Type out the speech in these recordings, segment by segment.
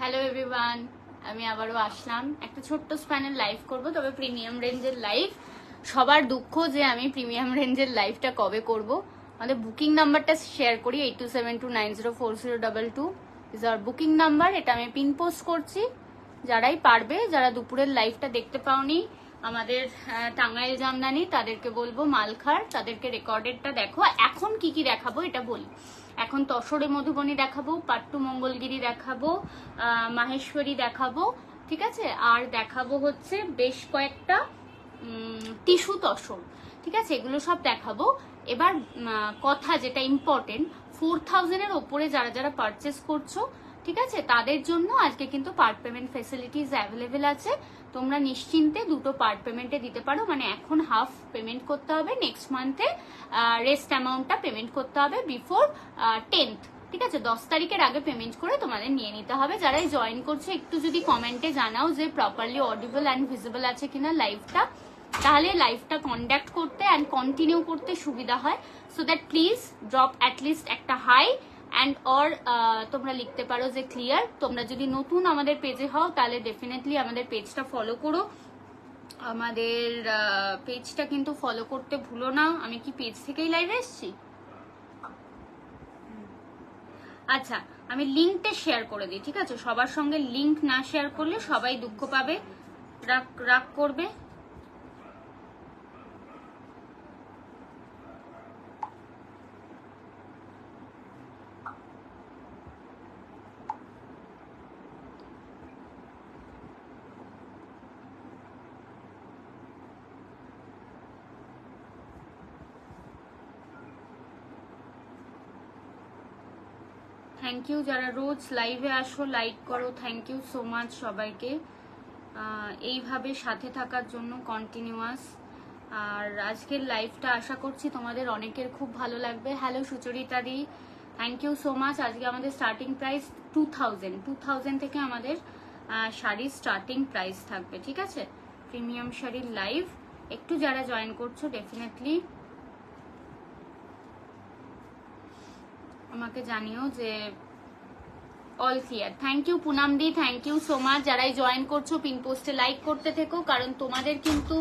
Hello everyone আমি আবারও আসলাম একটা ছোট্ট স্প্যানের লাইভ করব তবে প্রিমিয়াম রেঞ্জের লাইভ সবার দুঃখ যে আমি প্রিমিয়াম রেঞ্জের লাইভটা কবে করব আমাদের বুকিং নাম্বারটা শেয়ার করি eight two seven two nine zero four zero double two is আর বুকিং নাম্বার এটা আমি পিন পোস্ট করছি যারাই পারবে যারা দুপুরের লাইভটা দেখতে পাওনি আমাদের টাঙ্গাইল জামদানি তাদেরকে বলবো মালখার তাদেরকে রেকর্ডেডটা দেখো এখন কি কি দেখাবো এটা বলি এখন তসরে মধুবনী দেখাবো পাট্টু মঙ্গলগিরি দেখাবো মাহেশ্বরী দেখাবো ঠিক আছে আর দেখাবো হচ্ছে বেশ কয়েকটা টিস্যু তসর ঠিক আছে এগুলো সব দেখাবো এবার কথা যেটা ইম্পর্টেন্ট ফোর থাউজেন্ডের ওপরে যারা যারা পারচেস করছো ঠিক আছে তাদের জন্য আজকে কিন্তু পার্ট পেমেন্ট ফেসিলিটিস অ্যাভেলেবেল আছে তোমরা নিশ্চিন্তে দুটো পার্ট পেমেন্টে দিতে পারো মানে এখন হাফ পেমেন্ট করতে হবে নেক্সট মান্থে রেস্ট অ্যামাউন্টটা পেমেন্ট করতে হবে বিফোর টেন্থ ঠিক আছে দশ তারিখের আগে পেমেন্ট করে তোমাদের নিয়ে নিতে হবে যারাই জয়েন করছে একটু যদি কমেন্টে জানাও যে প্রপারলি অডিবল অ্যান্ড ভিজিবল আছে কিনা লাইভটা তাহলে লাইফটা কন্ডাক্ট করতে অ্যান্ড কন্টিনিউ করতে সুবিধা হয় so that please drop at least একটা হাই অ্যান্ড অর uh, তোমরা লিখতে পারো যে ক্লিয়ার তোমরা যদি নতুন আমাদের পেজে হও তাহলে ডেফিনেটলি আমাদের পেজটা ফলো করো আমাদের পেজটা uh, কিন্তু ফলো করতে ভুলো না আমি কি পেজ থেকেই লাইভে এসছি আচ্ছা আমি লিঙ্কটা শেয়ার করে দিই ঠিক আছে সবার সঙ্গে লিঙ্ক না শেয়ার করলে সবাই দুঃখ পাবে রাগ রাগ করবে থ্যাংক ইউ যারা রোজ লাইভে আসো লাইক করো থ্যাংক ইউ সো মাচ সবাইকে এইভাবে সাথে থাকার জন্য কন্টিনিউয়াস আর আজকের লাইভটা আশা করছি তোমাদের অনেকের খুব ভালো লাগবে hello Sucharita di thank you so much আজকে আমাদের starting price two thousand two thousand থেকে আমাদের শাড়ির স্টার্টিং প্রাইস থাকবে ঠিক আছে প্রিমিয়াম শাড়ির লাইভ একটু যারা জয়েন করছো ডেফিনেটলি আমাকে জানিও যে অল ক্লিয়ার থ্যাংক ইউ পুনামদি থ্যাংক ইউ সো মাচ যারাই জয়েন করছো পিন পোস্টে লাইক করতে থেকো কারণ তোমাদের কিন্তু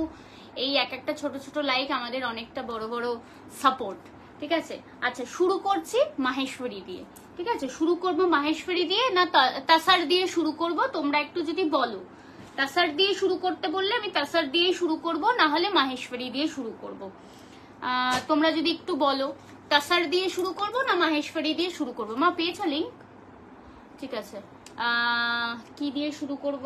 এই এক একটা ছোট ছোট লাইক আমাদের অনেকটা বড় বড় সাপোর্ট ঠিক আছে আচ্ছা শুরু করছি মাহেশ্বরী দিয়ে ঠিক আছে শুরু করব মাহেশ্বরী দিয়ে না তাসার দিয়ে শুরু করব তোমরা একটু যদি বলো তাসার দিয়ে শুরু করতে বললে আমি তাসার দিয়ে শুরু করব না হলে মাহেশ্বরী দিয়ে শুরু করব তোমরা যদি একটু বলো তাসার দিয়ে শুরু করব না মাহেশ্বরী দিয়ে শুরু করব মা পেয়েছো লিঙ্ক ঠিক আছে কি দিয়ে শুরু করব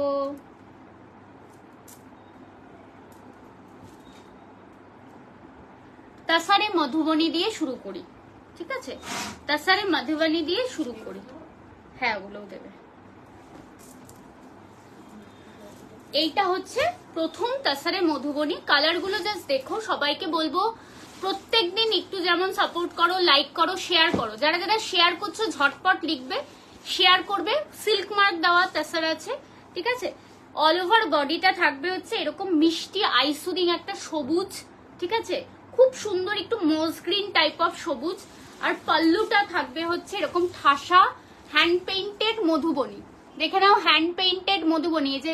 তাসারে মধুবনী দিয়ে শুরু করি ঠিক আছে তাসারে মধুবনী দিয়ে শুরু করি হ্যাঁ ওগুলোও দেবে এইটা হচ্ছে প্রথম তাসারে মধুবনী কালারগুলো জাস্ট দেখো সবাইকে বলবো প্রত্যেক দিন একটু যেমন সাপোর্ট করো লাইক করো শেয়ার করো যারা যারা শেয়ার করছো ঝটপট লিখবে শেয়ার করবে সিল্ক মার্ক দেওয়া তেসার আছে ঠিক আছে অল ওভার বডিটা থাকবে হচ্ছে এরকম মিষ্টি আইসুদিং একটা সবুজ ঠিক আছে খুব সুন্দর একটু মোজ গ্রিন টাইপ অফ সবুজ আর পাল্লুটা থাকবে হচ্ছে এরকম ঠাসা হ্যান্ড পেইন্টেড মধুবনী দেখে নাও হ্যান্ড পেইন্টেড মধুবনী যে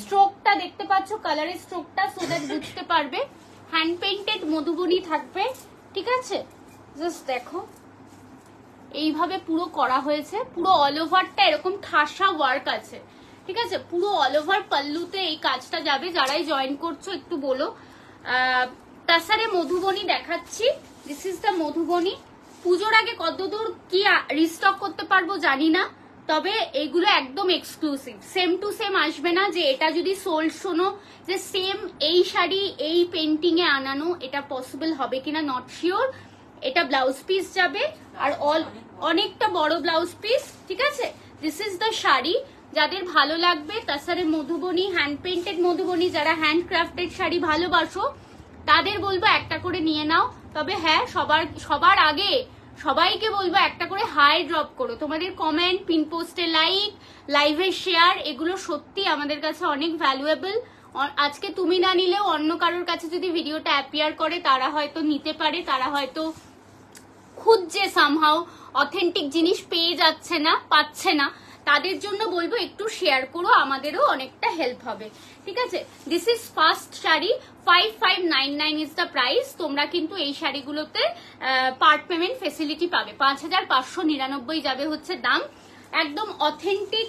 স্ট্রোকটা দেখতে পাচ্ছ কালারের স্ট্রোকটা সো দ্যাট বুঝতে পারবে হ্যান্ড পেইন্টেড মধুবনী থাকবে ঠিক আছে জাস্ট দেখো এইভাবে পুরো করা হয়েছে পুরো অল ওভারটা এরকম ঠাসা ওয়ার্ক আছে ঠিক আছে পুরো অল ওভার পাল্লুতে এই কাজটা যাবে যারাই জয়েন করছো একটু বলো তাছাড়া মধুবনী দেখাচ্ছি দিস ইজ দ্য মধুবনী পুজোর আগে কতদূর কি রিস্টক করতে পারবো জানি না তবে এগুলো একদম এক্সক্লুসিভ সেম টু সেম আসবে না যে এটা যদি সোল্ড শোনো যে সেম এই শাড়ি এই পেন্টিংয়ে আনানো এটা পসিবল হবে কিনা নট শিওর এটা ব্লাউজ পিস যাবে আর অল অনেকটা বড় ব্লাউজ পিস ঠিক আছে দিস ইজ দ্য শাড়ি যাদের ভালো লাগবে তাছাড়া মধুবনী হ্যান্ড পেন্টেড মধুবনী যারা হ্যান্ড ক্রাফটেড শাড়ি ভালোবাসো তাদের বলবো একটা করে নিয়ে নাও তবে হ্যাঁ সবার সবার আগে সবাইকে বলবো একটা করে হাই ড্রপ করো তোমাদের কমেন্ট পিন পোস্টে লাইক লাইভে শেয়ার এগুলো সত্যি আমাদের কাছে অনেক ভ্যালুয়েবল আজকে তুমি না নিলেও অন্য কারোর কাছে যদি ভিডিওটা অ্যাপিয়ার করে তারা হয়তো নিতে পারে তারা হয়তো খুঁজছে সামহাও অথেন্টিক জিনিস পেয়ে যাচ্ছে না পাচ্ছে না তাদের জন্য বলবো একটু শেয়ার করো আমাদেরও অনেকটা হেল্প হবে ঠিক আছে this is first sari five five nine nine is the price তোমরা কিন্তু এই শাড়িগুলোতে পার্ট পেমেন্ট ফেসিলিটি পাবে পাঁচ হাজার পাঁচশো নিরানব্বই যাবে হচ্ছে দাম একদম অথেন্টিক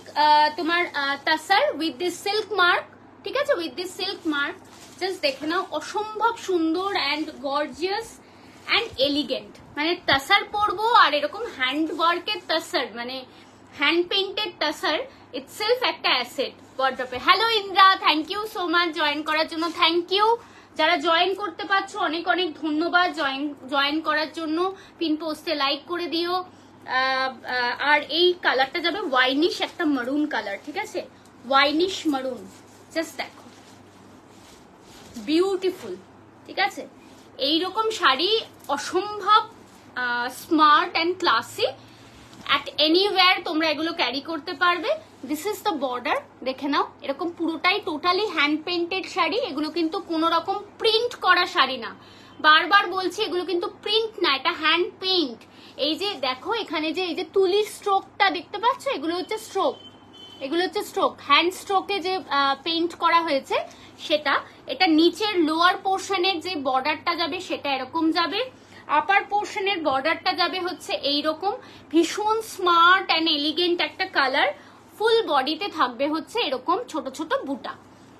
তোমার tussar with this silk mark ঠিক আছে with this silk mark just দেখে নাও অসম্ভব সুন্দর অ্যান্ড গর্জিয়াস অ্যান্ড এলিগেন্ট মানে টাসার পরবো আর এরকম হ্যান্ড ওয়ার্কের তাসার মানে হ্যান্ড পেন্টেড তাসার সেলফ একটা অ্যাসেট ওয়ার্ড্রপে hello Indra thank you so much join করার জন্য থ্যাংক ইউ যারা জয়েন করতে পারছো অনেক অনেক ধন্যবাদ জয়েন জয়েন করার জন্য পিন পোস্টে লাইক করে দিও আর এই কালারটা যাবে ওয়াইনিশ একটা মারুন কালার ঠিক আছে ওয়াইনিশ মারুন জাস্ট দেখো বিউটিফুল ঠিক আছে এইরকম শাড়ি অসম্ভব smart and classy at anywhere তোমরা এগুলো ক্যারি করতে পারবে দিস ইজ দ্য বর্ডার দেখে নাও এরকম পুরোটাই টোটালি হ্যান্ড পেন্টেড শাড়ি এগুলো কিন্তু কোনো রকম প্রিন্ট করা শাড়ি না বারবার বলছি এগুলো কিন্তু প্রিন্ট না এটা হ্যান্ড পেইন্ট এই যে দেখো এখানে যে এই যে তুলির স্ট্রোকটা দেখতে পাচ্ছ এগুলো হচ্ছে স্ট্রোক এগুলো হচ্ছে স্ট্রোক হ্যান্ড স্ট্রোকে যে পেইন্ট করা হয়েছে সেটা এটা নিচের লোয়ার পোর্শনের যে বর্ডারটা যাবে সেটা এরকম যাবে আপার পোর্শনের বর্ডারটা যাবে হচ্ছে এই রকম ভীষণ স্মার্ট অ্যান্ড এলিগেন্ট একটা কালার ফুল বডিতে থাকবে হচ্ছে এরকম ছোট ছোট বুটা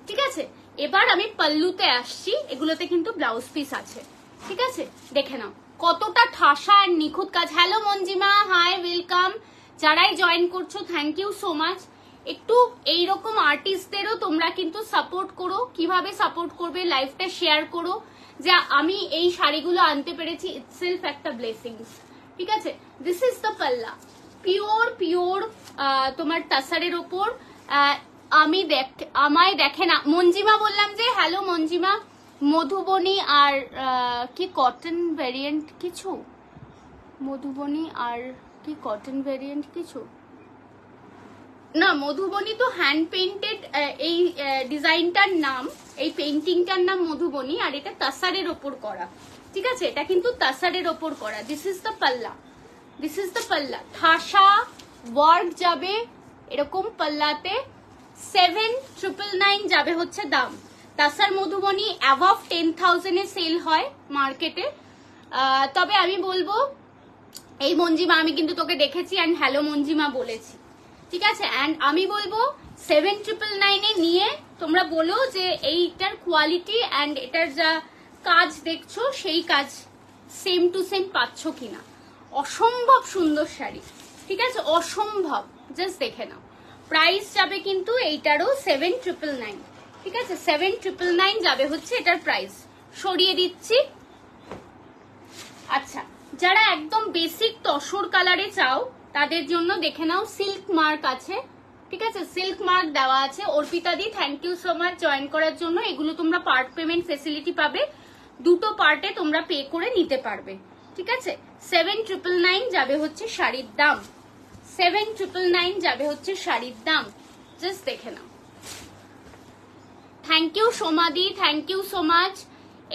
ঠিক আছে এবার আমি পাল্লুতে আসছি এগুলোতে কিন্তু ব্লাউজ পিস আছে ঠিক আছে দেখে নাও কতটা ঠাসা আর নিখুঁত কাজ হ্যালো মঞ্জিমা হাই ওয়েলকাম যারাই জয়েন করছো থ্যাংক ইউ সো মাচ একটু এইরকম আর্টিস্টদেরও তোমরা কিন্তু সাপোর্ট করো কিভাবে সাপোর্ট করবে লাইফটা শেয়ার করো যে আমি এই শাড়িগুলো আনতে পেরেছি সেলফ একটা ব্লেসিংস ঠিক আছে this is the palla pure pure তোমার টাসারের ওপর আমি দেখ আমায় দেখে না মঞ্জিমা বললাম যে হ্যালো মঞ্জিমা মধুবনী আর কি কটন ভ্যারিয়েন্ট কিছু মধুবনী আর কি কটন ভ্যারিয়েন্ট কিছু না মধুবনী তো হ্যান্ড পেন্টেড এই ডিজাইনটার নাম এই পেন্টিংটার নাম মধুবনী আর এটা তাসারের ওপর করা ঠিক আছে এটা কিন্তু তাসারের ওপর করা this is the palla this is the palla ঠাসা ওয়ার্ক যাবে এরকম পাল্লাতে সেভেন ট্রিপল নাইন যাবে হচ্ছে দাম তাসার মধুবনী অ্যাভাভ টেন থাউজেন্ডে সেল হয় মার্কেটে তবে আমি বলবো এই মঞ্জিমা আমি কিন্তু তোকে দেখেছি অ্যান্ড হ্যালো মঞ্জিমা বলেছি ঠিক আছে অ্যান্ড আমি বলবো সেভেন ট্রিপল নাইনে নিয়ে তোমরা বলো যে এইটার কোয়ালিটি অ্যান্ড এটার যা কাজ দেখছো সেই কাজ সেম টু সেম পাচ্ছ কিনা অসম্ভব সুন্দর শাড়ি ঠিক আছে অসম্ভব জাস্ট দেখে নাও প্রাইস যাবে কিন্তু এইটারও সেভেন ট্রিপল নাইন ঠিক আছে সেভেন ট্রিপল নাইন যাবে হচ্ছে এটার প্রাইস সরিয়ে দিচ্ছি আচ্ছা যারা একদম বেসিক তসর কালারে চাও তাদের জন্য দেখে নাও সিল্ক মার্ক আছে ঠিক আছে সিল্ক মার্ক দেওয়া আছে Arpita di thank you so much join করার জন্য এগুলো তোমরা পার্ট পেমেন্ট ফেসিলিটি পাবে দুটো পার্টে তোমরা পে করে নিতে পারবে ঠিক আছে সেভেন ট্রিপল নাইন যাবে হচ্ছে শাড়ির দাম সেভেন ট্রিপল নাইন যাবে হচ্ছে শাড়ির দাম জাস্ট দেখে নাও থ্যাংক ইউ সোমাদি থ্যাংক ইউ সো মাচ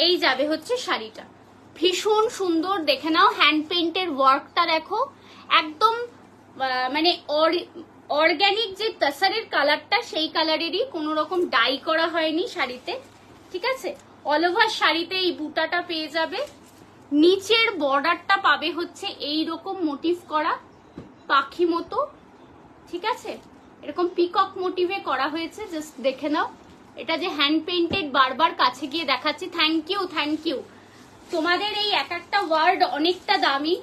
এই যাবে হচ্ছে শাড়িটা ভীষণ সুন্দর দেখে নাও হ্যান্ড পেন্টের ওয়ার্কটা দেখো একদম মানে অর্গ্যানিক যে তসারের কালারটা সেই কালারেরই কোনো রকম ডাই করা হয়নি শাড়িতে ঠিক আছে অল ওভার শাড়িতে এই বুটাটা পেয়ে যাবে নিচের বর্ডারটা পাবে হচ্ছে এই রকম মোটিভ করা পাখি মতো ঠিক আছে এরকম পিকক মোটিভে করা হয়েছে জাস্ট দেখে নাও এটা যে হ্যান্ড পেন্টেড বারবার কাছে গিয়ে দেখাচ্ছি থ্যাংক ইউ থ্যাংক ইউ তোমাদের এই এক একটা ওয়ার্ড অনেকটা দামি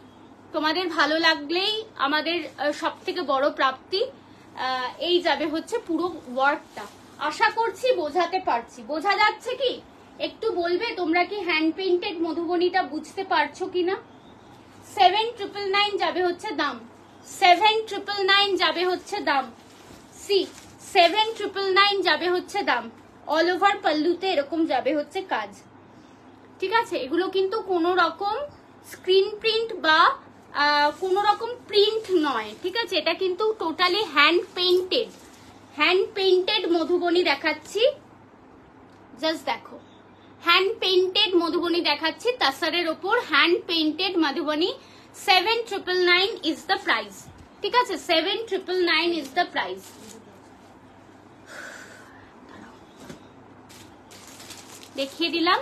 তোমাদের ভালো লাগলেই আমাদের সব থেকে বড় প্রাপ্তি এই যাবে হচ্ছে পুরো ওয়ার্কটা আশা করছি বোঝাতে পারছি বোঝা যাচ্ছে কি একটু বলবে তোমরা কি হ্যান্ড পেন্টেড মধুবনীটা বুঝতে পারছো কি না সেভেন ট্রিপল নাইন যাবে হচ্ছে দাম সেভেন ট্রিপল নাইন যাবে হচ্ছে দাম সি সেভেন ট্রিপল নাইন যাবে হচ্ছে দাম অল ওভার পাল্লুতে এরকম যাবে হচ্ছে কাজ ঠিক আছে এগুলো কিন্তু কোনো রকম স্ক্রিন প্রিন্ট বা কোনো রকম প্রিন্ট নয় ঠিক আছে এটা কিন্তু totally hand painted hand painted Madhubani দেখাচ্ছি জাস্ট দেখো হ্যান্ড পেইন্টেড মধুবনী দেখাচ্ছি তাসারের ওপর hand painted Madhubani seven triple nine is the price ঠিক আছে seven triple nine is the price দেখিয়ে দিলাম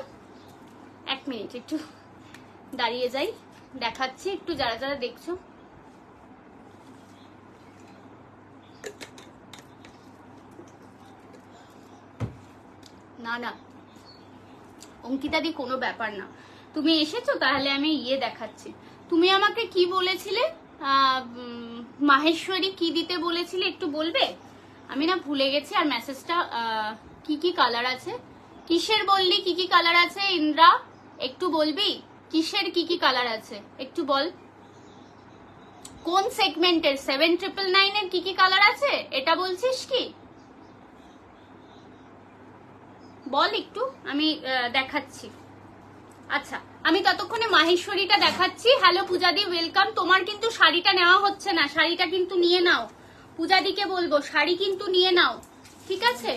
এক মিনিট একটু দাঁড়িয়ে যাই দেখাচ্ছি একটু যারা যারা দেখছো না না অঙ্কিতাদি কোনো ব্যাপার না তুমি এসেছো তাহলে আমি ইয়ে দেখাচ্ছি তুমি আমাকে কি বলেছিলে মাহেশ্বরী কি দিতে বলেছিলে একটু বলবে আমি না ভুলে গেছি আর মেসেজটা কি কি কালার আছে কিসের বললি কি কি কালার আছে ইন্দ্রা একটু বলবি কিসের কি কি কালার আছে একটু বল কোন সেগমেন্টের সেভেন ট্রিপল নাইনের কি কি কালার আছে এটা বলছিস কি বল একটু আমি দেখাচ্ছি আচ্ছা আমি ততক্ষণে মাহেশ্বরীটা দেখাচ্ছি হ্যালো পূজাদি ওয়েলকাম তোমার কিন্তু শাড়িটা নেওয়া হচ্ছে না শাড়িটা কিন্তু নিয়ে নাও পূজাদিকে বলবো শাড়ি কিন্তু নিয়ে নাও ঠিক আছে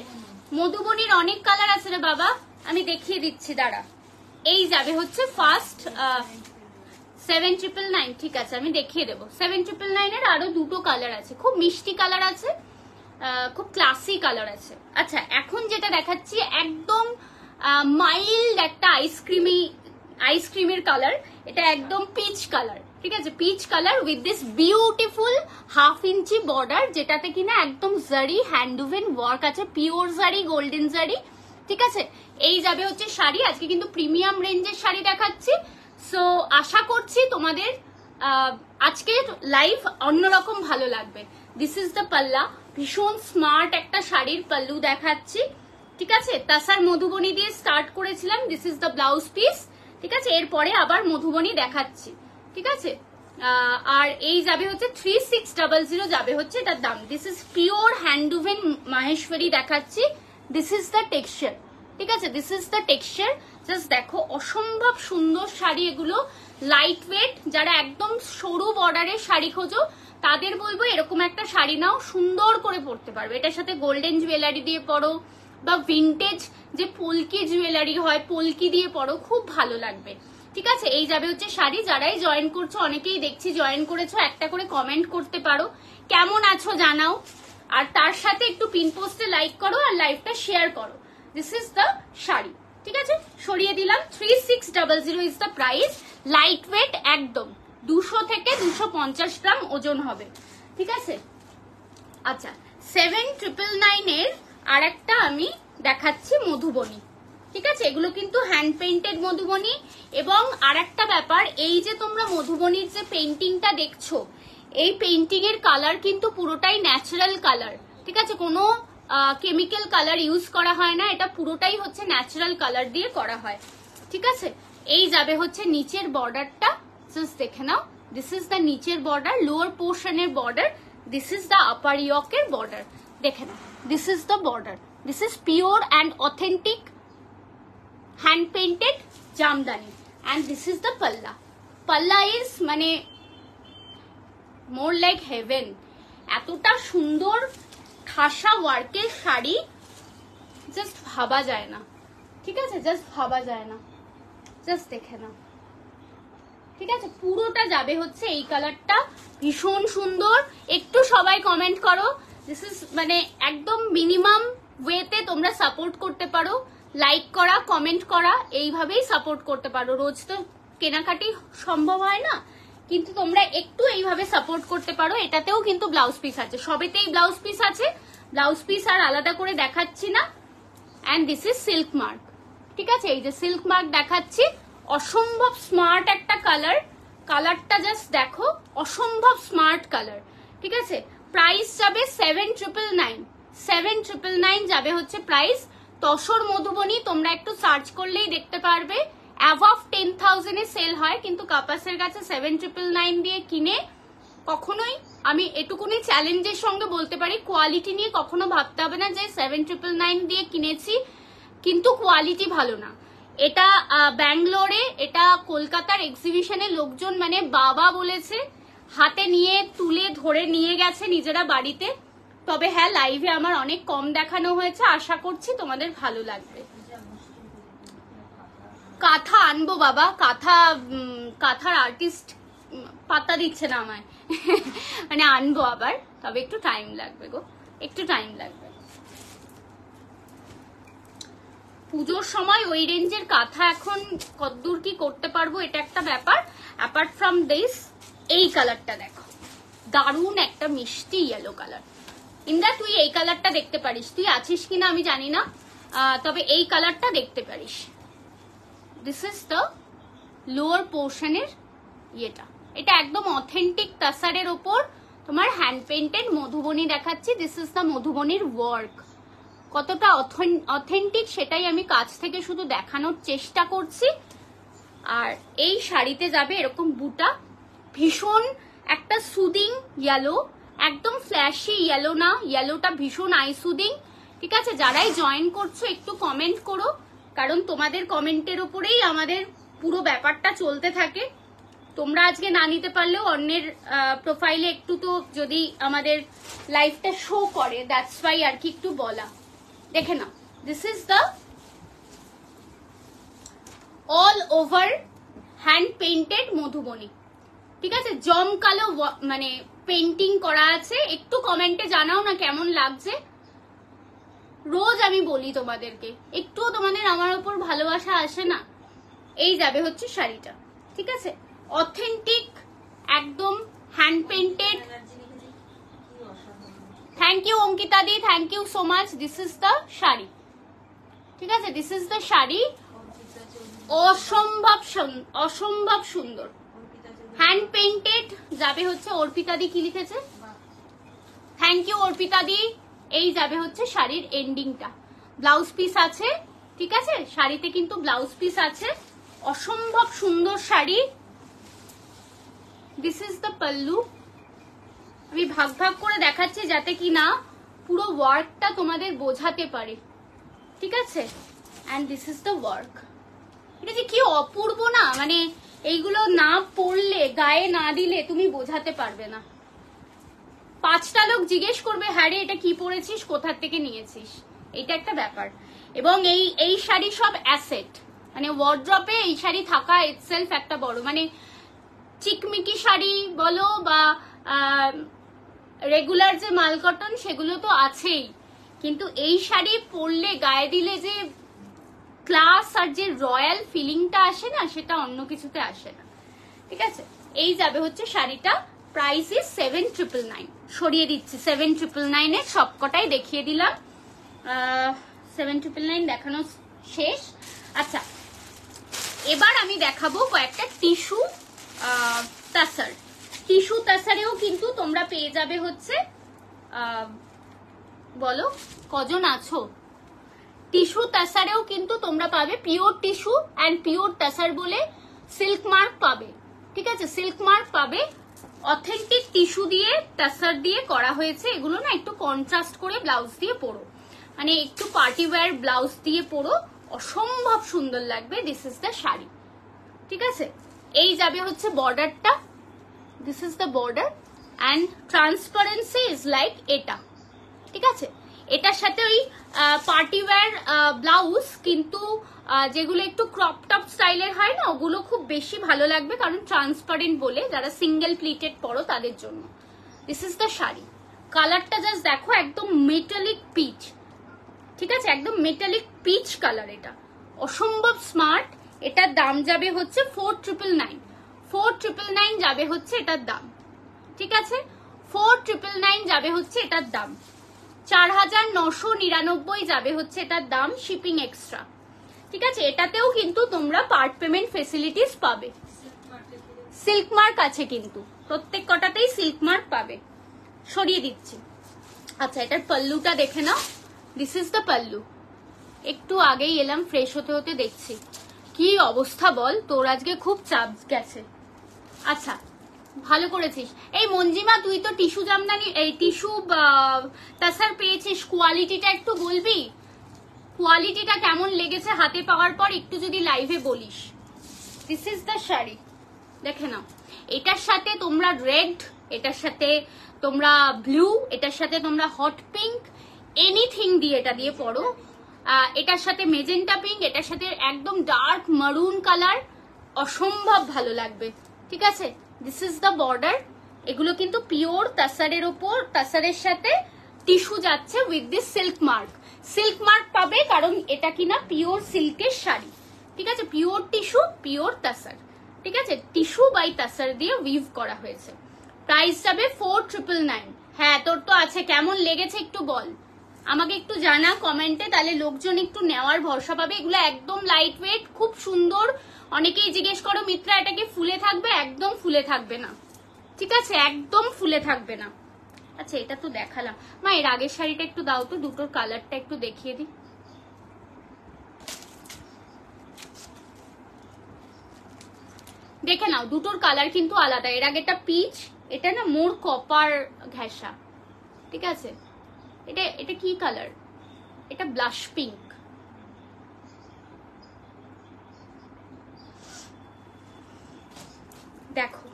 মধুবনির অনেক কালার আছে রে বাবা আমি দেখিয়ে দিচ্ছি দাঁড়া এই যাবে হচ্ছে ফার্স্ট সেভেন ট্রিপল নাইন ঠিক আছে আমি দেখিয়ে দেবো সেভেন ট্রিপল নাইনের আরও দুটো কালার আছে খুব মিষ্টি কালার আছে খুব ক্লাসি কালার আছে আচ্ছা এখন যেটা দেখাচ্ছি একদম মাইল্ড একটা আইসক্রিমি আইসক্রিমের কালার এটা একদম পিচ কালার ঠিক আছে peach colour with this beautiful half inch border যেটাতে কিনা একদম জারি হ্যান্ডুভেন ওয়ার্ক আছে পিওর জারি গোল্ডেন জারি ঠিক আছে এই যাবে হচ্ছে শাড়ি আজকে কিন্তু প্রিমিয়াম রেঞ্জের শাড়ি দেখাচ্ছি সো আশা করছি তোমাদের আজকে লাইফ অন্যরকম ভালো লাগবে দিস ইজ দ্য পাল্লা ভীষণ স্মার্ট একটা শাড়ির পাল্লু দেখাচ্ছি ঠিক আছে তাসার মধুবনি দিয়ে স্টার্ট করেছিলাম this is the blouse piece ঠিক আছে এরপরে আবার মধুবনি দেখাচ্ছি ঠিক আছে আর এই যাবে হচ্ছে থ্রি সিক্স ডাবল জিরো যাবে হচ্ছে এটার দাম this is pure handwoven Maheshwari দেখাচ্ছি দিস ইজ দ্য টেক্সচার ঠিক আছে this is the texture just দেখো অসম্ভব সুন্দর শাড়ি এগুলো লাইট ওয়েট যারা একদম সরু বর্ডারের শাড়ি খোঁজো তাদের বলবো এরকম একটা শাড়ি নাও সুন্দর করে পরতে পারবে এটার সাথে গোল্ডেন জুয়েলারি দিয়ে পরো বা ভিনটেজ যে পলকি জুয়েলারি হয় পলকি দিয়ে পরো খুব ভালো লাগবে ঠিক আছে এই যাবে হচ্ছে শাড়ি যারাই জয়েন করছো অনেকেই দেখছি জয়েন করেছো একটা করে কমেন্ট করতে পারো কেমন আছো জানাও আর তার সাথে একটু পিন পোস্টে লাইক করো আর লাইভটা শেয়ার করো দিস ইজ দ্য শাড়ি ঠিক আছে সরিয়ে দিলাম three six double zero is the price light weight একদম দুশো থেকে দুশো পঞ্চাশ গ্রাম ওজন হবে ঠিক আছে আচ্ছা সেভেন ট্রিপল নাইনের আর একটা আমি দেখাচ্ছি মধুবনী ঠিক আছে এগুলো কিন্তু হ্যান্ড পেইন্টেড মধুবনী এবং আর একটা ব্যাপার এই যে তোমরা মধুবনীর যে পেন্টিংটা দেখছো এই পেন্টিং এর কালার কিন্তু পুরোটাই ন্যাচারাল কালার ঠিক আছে কোনো কেমিক্যাল কালার ইউজ করা হয় না এটা পুরোটাই হচ্ছে ন্যাচারাল কালার দিয়ে করা হয় ঠিক আছে এই যাবে হচ্ছে নিচের বর্ডারটা জাস্ট দেখে নাও দিস ইজ দ্য নিচের বর্ডার লোয়ার পোর্শনের border this is the upper ইয়কের বর্ডার দেখে নাও this is the border this is pure and authentic hand painted Jamdani and this is the palla palla is মানে মোর লাইক হেভেন এতটা সুন্দর ঠাসা ওয়ার্কের শাড়ি জাস্ট ভাবা যায় না ঠিক আছে জাস্ট ভাবা যায় না জাস্ট দেখে না ঠিক আছে পুরোটা যাবে হচ্ছে এই কালারটা ভীষণ সুন্দর একটু সবাই কমেন্ট করো দিস ইজ মানে একদম মিনিমাম ওয়েতে তোমরা সাপোর্ট করতে পারো লাইক করা কমেন্ট করা এইভাবেই সাপোর্ট করতে পারো রোজ তো কেনাকাটি সম্ভব হয় না কিন্তু তোমরা একটু এইভাবে সাপোর্ট করতে পারো এটাতেও কিন্তু ব্লাউজ পিস আছে সবেতেই ব্লাউজ পিস আছে ব্লাউজ পিস আর আলাদা করে দেখাচ্ছি না and this is silk mark ঠিক আছে এই যে সিল্ক মার্ক দেখাচ্ছি অসম্ভব স্মার্ট একটা কালার কালারটা জাস্ট দেখো অসম্ভব স্মার্ট কালার ঠিক আছে প্রাইস যাবে seven triple nine seven triple nine যাবে হচ্ছে প্রাইস তসর মধুবনী তোমরা একটু সার্চ করলেই দেখতে পারবে অ্যাভ টেন থাউজেন্ডে সেল হয় কিন্তু কাপাসের কাছে সেভেন ট্রিপল নাইন দিয়ে কিনে কখনোই আমি এটুকুনি চ্যালেঞ্জের সঙ্গে বলতে পারি কোয়ালিটি নিয়ে কখনো ভাবতে হবে না যে সেভেন ট্রিপল নাইন দিয়ে কিনেছি কিন্তু কোয়ালিটি ভালো না এটা ব্যাঙ্গলোরে এটা কলকাতার এক্সিবিশনে লোকজন মানে বাবা বলেছে হাতে নিয়ে তুলে ধরে নিয়ে গেছে নিজেরা বাড়িতে তবে হ্যাঁ লাইভে আমার অনেক কম দেখানো হয়েছে আশা করছি তোমাদের ভালো লাগবে কাঁথা আনবো বাবা কাঁথা কাঁথার আর্টিস্ট পাতা দিচ্ছে না আমায় মানে আনবো আবার তবে একটু টাইম লাগবে গো একটু টাইম লাগবে পুজোর সময় ওই রেঞ্জের কাঁথা এখন কতদূর কি করতে পারবো এটা একটা ব্যাপার অ্যাপার্ট ফ্রম দিস এই কালারটা দেখো দারুণ একটা মিষ্টি ইয়েলো কালার ইন্দা তুই এই কালারটা দেখতে পারিস তুই আছিস কিনা আমি জানি না তবে এই কালারটা দেখতে পারিস দিস ইজ দ্য লোয়ার পোর্শনের ইয়েটা এটা একদম অথেন্টিক তাসারের ওপর তোমার হ্যান্ড পেন্টেড মধুবনী দেখাচ্ছি দিস ইজ দ্য মধুবনীর ওয়ার্ক কতটা অথেন্টিক সেটাই আমি কাছ থেকে শুধু দেখানোর চেষ্টা করছি আর এই শাড়িতে যাবে এরকম বুটা ভীষণ একটা সুদিং ইয়েলো একদম ফ্ল্যাশি ইয়েলো না ইয়েলোটা ভীষণ আই সুদিং ঠিক আছে যারাই জয়েন করছো একটু কমেন্ট করো কারণ তোমাদের কমেন্টের ওপরেই আমাদের পুরো ব্যাপারটা চলতে থাকে তোমরা আজকে না নিতে পারলেও অন্যের প্রোফাইলে একটু তো যদি আমাদের লাইফটা শো করে দ্যাটস ওয়াই আর কি একটু বলা দেখে নাও this is the all over hand painted Madhubani ঠিক আছে জমকালো মানে পেন্টিং করা আছে একটু কমেন্টে জানাও না কেমন লাগছে রোজ আমি বলি তোমাদেরকে একটুও তোমাদের আমার ওপর ভালোবাসা আসে না এই যাবে হচ্ছে শাড়িটা ঠিক আছে অথেন্টিক একদম hand painted thank you Ankita di thank you so much this is the sari ঠিক আছে দিস ইজ দ্য শাড়ি অসম্ভব অসম্ভব সুন্দর হ্যান্ড পেন্টেড যাবে হচ্ছে অর্পিতা দি কি লিখেছে থ্যাংক ইউ অর্পিতা দি এই যাবে হচ্ছে শাড়ির এন্ডিংটা ব্লাউজ পিস আছে ঠিক আছে শাড়িতে কিন্তু ব্লাউজ পিস আছে অসম্ভব সুন্দর sari this is the pallu আমি ভাগ ভাগ করে দেখাচ্ছি যাতে কি না পুরো ওয়ার্কটা তোমাদের বোঝাতে পারে ঠিক আছে and this is the work এটা যে কি অপূর্ব না মানে এইগুলো না পড়লে গায়ে না দিলে তুমি বোঝাতে পারবে না পাঁচটা লোক জিজ্ঞেস করবে হ্যারে এটা কি পরেছিস কোথার থেকে নিয়েছিস এটা একটা ব্যাপার এবং এই এই শাড়ি সব অ্যাসেট মানে ওয়ার্ড্রপে এই শাড়ি থাকা ইটসেলফ একটা বড় মানে চিকমিকি শাড়ি বলো বা রেগুলার যে মাল কটন সেগুলো তো আছেই কিন্তু এই শাড়ি পরলে গায়ে দিলে যে ক্লাস আর যে রয়্যাল ফিলিংটা আসে না সেটা অন্য কিছুতে আসে না ঠিক আছে এই যাবে হচ্ছে শাড়িটা price is seven triple nine সরিয়ে দিচ্ছি সেভেন ট্রিপল নাইনে সবকটাই দেখিয়ে দিলাম সেভেন ট্রিপল নাইন দেখানো শেষ আচ্ছা এবার আমি দেখাবো কয়েকটা টিস্যু তাসার টিস্যু তাসারেও কিন্তু তোমরা পেয়ে যাবে হচ্ছে বলো কজন আছো টিস্যু তাসারেও কিন্তু তোমরা পাবে pure tissue and pure tussar বলে সিল্ক মার্ক পাবে ঠিক আছে সিল্ক মার্ক পাবে অথেন্টিক টিস্যু দিয়ে টাসার দিয়ে করা হয়েছে এগুলো না একটু কন্ট্রাস্ট করে ব্লাউজ দিয়ে পরো মানে একটু পার্টি ওয়্যার ব্লাউজ দিয়ে পরো অসম্ভব সুন্দর লাগবে দিস ইজ দ্য শাড়ি ঠিক আছে এই যাবে হচ্ছে বর্ডারটা this is the border and transparency is like এটা ঠিক আছে এটার সাথে ওই পার্টিওয়ার ব্লাউজ কিন্তু যেগুলো একটু ক্রপ টপ স্টাইলের হয় না ওগুলো খুব বেশি ভালো লাগবে কারণ ট্রান্সপারেন্ট বলে যারা সিঙ্গেল প্লিটেড পরো তাদের জন্য দিস ইজ দ্য শাড়ি কালারটা জাস্ট দেখো একদম মেটালিক পিচ ঠিক আছে একদম মেটালিক পিচ কালার এটা অসম্ভব স্মার্ট এটার দাম যাবে হচ্ছে four triple nine four triple nine যাবে হচ্ছে এটার দাম ঠিক আছে ফোর ট্রিপল নাইন যাবে হচ্ছে এটার দাম চার হাজার নশো নিরানব্বই যাবে হচ্ছে এটার দাম শিপিং এক্সট্রা ঠিক আছে এটাতেও কিন্তু তোমরা পার্ট পেমেন্ট ফেসিলিটিস পাবে সিল্ক মার্ক আছে কিন্তু প্রত্যেক কটাতেই সিল্কমার্ক পাবে সরিয়ে দিচ্ছি আচ্ছা এটার পাল্লুটা দেখে নাও দিস ইজ দ্য পাল্লু একটু আগেই এলাম ফ্রেশ হতে হতে দেখছি কি অবস্থা বল তোর আজকে খুব চাপ গেছে আচ্ছা ভালো করেছিস এই মঞ্জিমা তুই তো টিস্যু জামদানি এই টিস্যু তাছাড় পেয়েছিস কোয়ালিটিটা একটু বলবি কোয়ালিটিটা কেমন লেগেছে হাতে পাওয়ার পর একটু যদি লাইভে বলিস দিস ইজ দ্য শাড়ি দেখে নাও এটার সাথে তোমরা রেড এটার সাথে তোমরা ব্লু এটার সাথে তোমরা হট পিঙ্ক এনিথিং দিয়ে এটা দিয়ে পড়ো এটার সাথে মেজেন্টা পিঙ্ক এটার সাথে একদম ডার্ক মারুন কালার অসম্ভব ভালো লাগবে ঠিক আছে দিস ইজ দ্য বর্ডার এগুলো কিন্তু পিওর তাসারের ওপর তাসারের সাথে টিস্যু যাচ্ছে with this silk mark silk mark পাবে কারণ এটা কিনা পিওর সিল্কের শাড়ি ঠিক আছে পিওর টিস্যু পিওর তাসার ঠিক আছে টিস্যু বাই তাসার দিয়ে উইভ করা হয়েছে প্রাইস যাবে ফোর ট্রিপল নাইন হ্যাঁ তোর তো আছে কেমন লেগেছে একটু বল আমাকে একটু জানা কমেন্টে তাহলে লোকজন একটু নেওয়ার ভরসা পাবে এগুলো একদম লাইট ওয়েট খুব সুন্দর অনেকেই জিজ্ঞেস করো মিত্রা এটা কি ফুলে থাকবে একদম ফুলে থাকবে না ঠিক আছে একদম ফুলে থাকবে না আচ্ছা এটা তো দেখালাম মা এর আগের শাড়িটা একটু দাও তো দুটোর কালারটা একটু দেখিয়ে দিই দেখে নাও দুটোর কালার কিন্তু আলাদা এর আগেটা পিচ এটা না মোর কপার ঘেঁষা ঠিক আছে এটা এটা কি কালার এটা ব্লাশ পিঙ্ক দেখো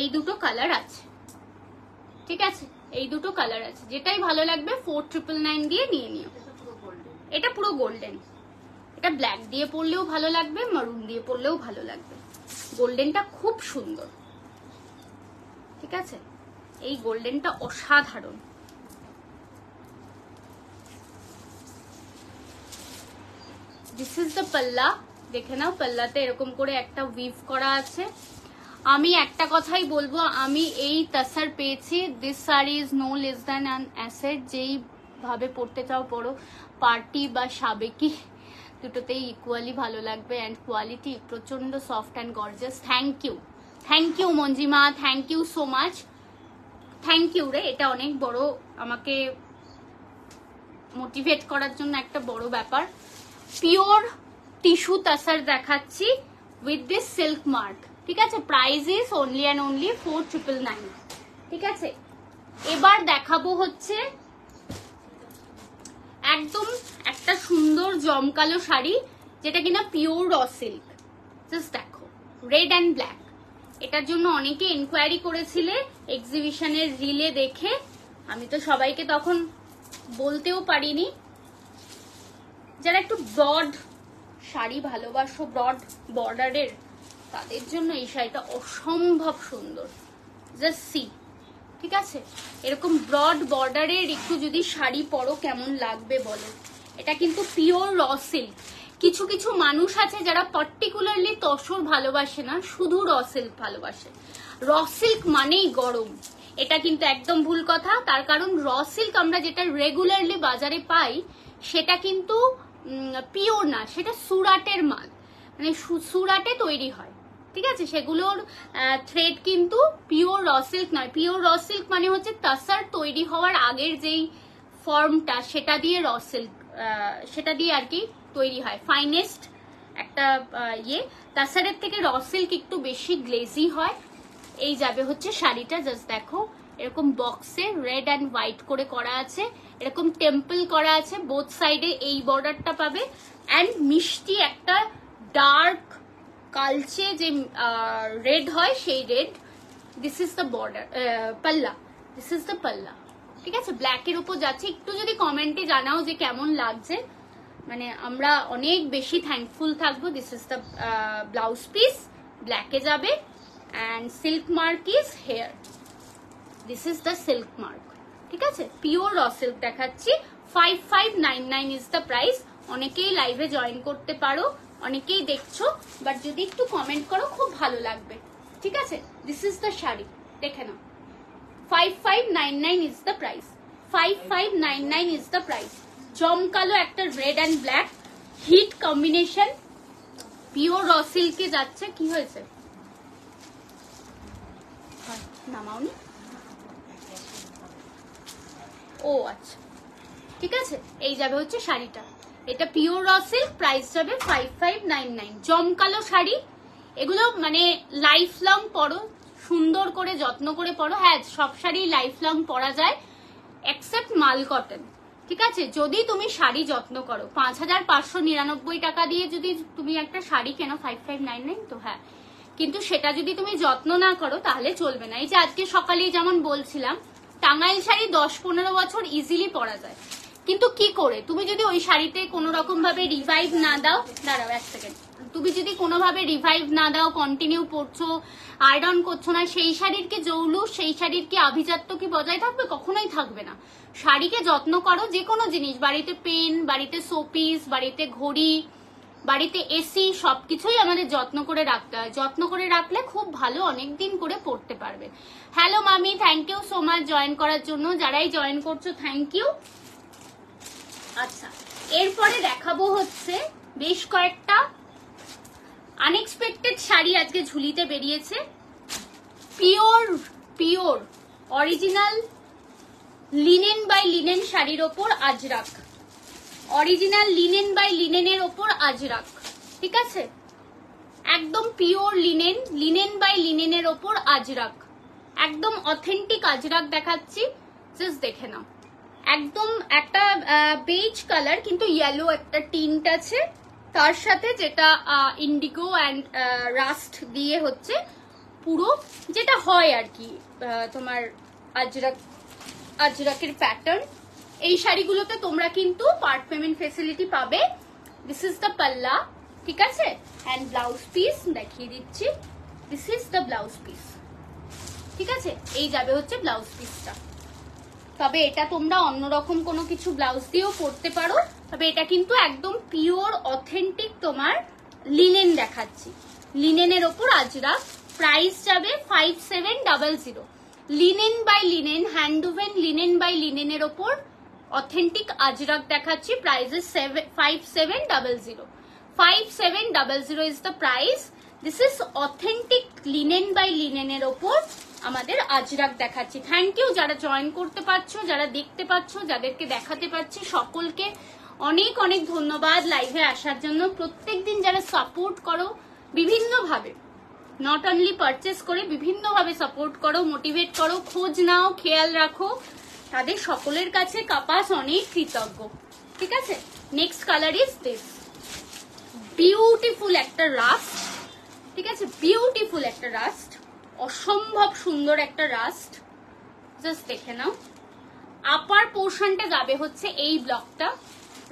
এই দুটো কালার আছে ঠিক আছে এই দুটো কালার আছে যেটাই ভালো লাগবে ফোর ট্রিপল নাইন দিয়ে নিয়ে নিও এটা পুরো গোল্ডেন এটা ব্ল্যাক দিয়ে পরলেও ভালো লাগবে মারুন দিয়ে পরলেও ভালো লাগবে গোল্ডেনটা খুব সুন্দর ঠিক আছে এই গোল্ডেনটা অসাধারণ দিস ইজ দ্য পাল্লা দেখে নাও পাল্লাতে এরকম করে একটা উইভ করা আছে আমি একটা কথাই বলবো আমি এই তাসার পেয়েছি this sari is no less than an asset যেইভাবে পড়তে চাও পড়ো পার্টি বা সাবেকি দুটোতেই ইকুয়ালি ভালো লাগবে অ্যান্ড কোয়ালিটি প্রচণ্ড soft and gorgeous thank you thank you Manjima thank you so much thank you রে এটা অনেক বড় আমাকে মোটিভেট করার জন্য একটা বড় ব্যাপার পিওর টিস্যু তাসার দেখাচ্ছি উইথ দিস সিল্ক মার্ক ঠিক আছে price is only and only four triple nine ঠিক আছে এবার দেখাবো হচ্ছে একদম একটা সুন্দর জমকালো শাড়ি যেটা কিনা পিওর র সিল্ক জাস্ট দেখো রেড অ্যান্ড ব্ল্যাক এটার জন্য অনেকে এনকোয়ারি করেছিলে এক্সিবিশনের রিলে দেখে আমি তো সবাইকে তখন বলতেও পারিনি যারা একটু ব্রড শাড়ি ভালোবাসো ব্রড বর্ডারের তাদের জন্য এই শাড়িটা অসম্ভব সুন্দর জাস্ট সি ঠিক আছে এরকম ব্রড বর্ডারের একটু যদি শাড়ি পরো কেমন লাগবে বলো এটা কিন্তু পিওর র সিল্ক কিছু কিছু মানুষ আছে যারা পার্টিকুলারলি তসর ভালোবাসে না শুধু র সিল্ক ভালোবাসে র সিল্ক মানেই গরম এটা কিন্তু একদম ভুল কথা তার কারণ র সিল্ক আমরা যেটা রেগুলারলি বাজারে পাই সেটা কিন্তু পিওর না সেটা সুরাটের মাল মানে সুরাটে তৈরি হয় ঠিক আছে সেগুলোর থ্রেড কিন্তু পিওর রসিল্ক সিল্ক নয় পিওর রসিল্ক সিল্ক মানে হচ্ছে তাসার তৈরি হওয়ার আগের যেই ফর্মটা সেটা দিয়ে রসিল্ক সিল্ক সেটা দিয়ে আর কি তৈরি হয় ফাইনেস্ট একটা ইয়ে তাসারের থেকে রসিল্ক সিল্ক একটু বেশি গ্লেজি হয় এই যাবে হচ্ছে শাড়িটা জাস্ট দেখো এরকম বক্সে রেড অ্যান্ড হোয়াইট করে করা আছে এরকম টেম্পল করা আছে বোথ সাইডে এই বর্ডারটা পাবে অ্যান্ড মিষ্টি একটা ডার্ক কালচে যে রেড হয় সেই red this is the border palla this is the palla ঠিক আছে ব্ল্যাকের উপর যাচ্ছে একটু যদি কমেন্টে জানাও যে কেমন লাগছে মানে আমরা অনেক বেশি থ্যাঙ্কফুল থাকবো this is the blouse piece ব্ল্যাকে যাবে and silk mark is here this is the silk mark ঠিক আছে পিওর র সিল্ক দেখাচ্ছি five five nine nine is the price অনেকেই লাইভে জয়েন করতে পারো অনেকেই দেখছো বাট যদি একটু কমেন্ট করো খুব ভালো লাগবে ঠিক আছে দিস ইজ দ্য শাড়ি দেখে নাও five five nine nine is the price five five nine nine is the price জমকালো একটা red and black hit combination pure raw সিল্কে যাচ্ছে কি হয়েছে নামাওনি ও আচ্ছা ঠিক আছে এই যাবে হচ্ছে শাড়িটা এটা পিওর রসেল প্রাইস হবে ফাইভ ফাইভ নাইন নাইন জমকালো শাড়ি এগুলো মানে লাইফ লং পরো সুন্দর করে যত্ন করে পরো হ্যাঁ সব শাড়ি লাইফ লং পরা যায় এক্সেপ্ট মাল কটন ঠিক আছে যদি তুমি শাড়ি যত্ন করো পাঁচ হাজার পাঁচশো নিরানব্বই টাকা দিয়ে যদি তুমি একটা শাড়ি কেনো ফাইভ ফাইভ নাইন নাইন তো হ্যাঁ কিন্তু সেটা যদি তুমি যত্ন না করো তাহলে চলবে না এই যে আজকে সকালে যেমন বলছিলাম টাঙ্গাইল শাড়ি দশ পনেরো বছর ইজিলি পরা যায় কিন্তু কি করে তুমি যদি ওই শাড়িতে কোনো রকম ভাবে রিভাইভ না দাও দাঁড়াও এক সেকেন্ড তুমি যদি কোনোভাবে রিভাইভ না দাও কন্টিনিউ পড়ছো আয়রন করছো না সেই শাড়ির কি জৌলু সেই শাড়ির কি আভিজাত্য কি বজায় থাকবে কখনোই থাকবে না শাড়িকে যত্ন করো যে কোনো জিনিস বাড়িতে পেন বাড়িতে শোপিস বাড়িতে ঘড়ি বাড়িতে এসি সবকিছুই আমাদের যত্ন করে রাখতে হয় যত্ন করে রাখলে খুব ভালো অনেক দিন করে পড়তে পারবে হ্যালো মামি thank you so much join করার জন্য যারাই জয়েন করছো থ্যাংক ইউ আচ্ছা এরপরে দেখাবো হচ্ছে বেশ কয়েকটা আনএক্সপেক্টেড শাড়ি আজকে ঝুলিতে বেরিয়েছে pure pure original linen by linen শাড়ির ওপর আজরাক অরিজিনাল লিনেন বাই লিনেনের ওপর আজরাক ঠিক আছে একদম পিওর লিনেন লিনেন বাই লিনেনের ওপর আজরাক একদম অথেন্টিক আজরাক দেখাচ্ছি জাস্ট দেখে নাও একদম একটা বেজ কালার কিন্তু ইয়েলো একটা টিন্ট আছে তার সাথে যেটা ইন্ডিগো অ্যান্ড রাস্ট দিয়ে হচ্ছে পুরো যেটা হয় আর কি তোমার আজরাক আজরাকের প্যাটার্ন এই শাড়িগুলোতে তোমরা কিন্তু পার্ট পেমেন্ট ফেসিলিটি পাবে দিস ইজ দ্য পাল্লা ঠিক আছে অ্যান্ড ব্লাউজ পিস দেখিয়ে দিচ্ছি this is the blouse piece ঠিক আছে এই যাবে হচ্ছে ব্লাউজ পিসটা তবে এটা তোমরা অন্যরকম কোনো কিছু ব্লাউজ দিয়েও পরতে পারো তবে এটা কিন্তু একদম পিওর অথেন্টিক তোমার লিনেন দেখাচ্ছি লিনেনের ওপর আজরা প্রাইস যাবে five seven double zero linen by linen handwoven linen by লিনেনের ওপর অথেন্টিক আজরাক দেখাচ্ছি price is five seven double zero five seven double zero is the price this is authentic linen by লিনেনের ওপর আমাদের আজরাক দেখাচ্ছি থ্যাংক ইউ যারা join করতে পারছো যারা দেখতে পাচ্ছ যাদেরকে দেখাতে পারছি সকলকে অনেক অনেক ধন্যবাদ লাইভে আসার জন্য প্রত্যেক দিন যারা সাপোর্ট করো বিভিন্নভাবে নট অনলি পারচেস করে বিভিন্নভাবে সাপোর্ট করো মোটিভেট করো খোঁজ নাও খেয়াল রাখো তাদের সকলের কাছে কাপাস অনেক কৃতজ্ঞ ঠিক আছে next colour is this beautiful একটা রাস্ট ঠিক আছে বিউটিফুল একটা রাস্ট অসম্ভব সুন্দর একটা রাস্ট জাস্ট দেখে নাও আপার পোর্শনটা যাবে হচ্ছে এই ব্লকটা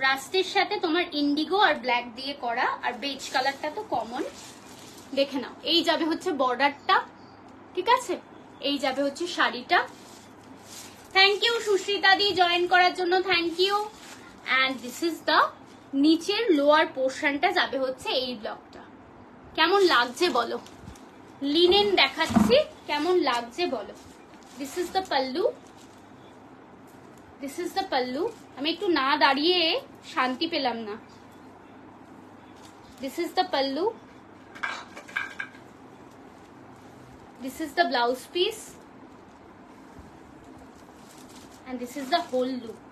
রাস্টের সাথে তোমার ইন্ডিগো আর ব্ল্যাক দিয়ে করা আর বেজ কালারটা তো কমন দেখে নাও এই যাবে হচ্ছে বর্ডারটা ঠিক আছে এই যাবে হচ্ছে শাড়িটা thank you Sushrita di join করার জন্য thank you and this is the নিচের লোয়ার পোর্শনটা যাবে হচ্ছে এই ব্লকটা কেমন লাগছে বলো লিনেন দেখাচ্ছি কেমন লাগছে বলো this is the pallu this is the pallu আমি একটু না দাঁড়িয়ে শান্তি পেলাম না this is the pallu this is the blouse piece and this is the whole look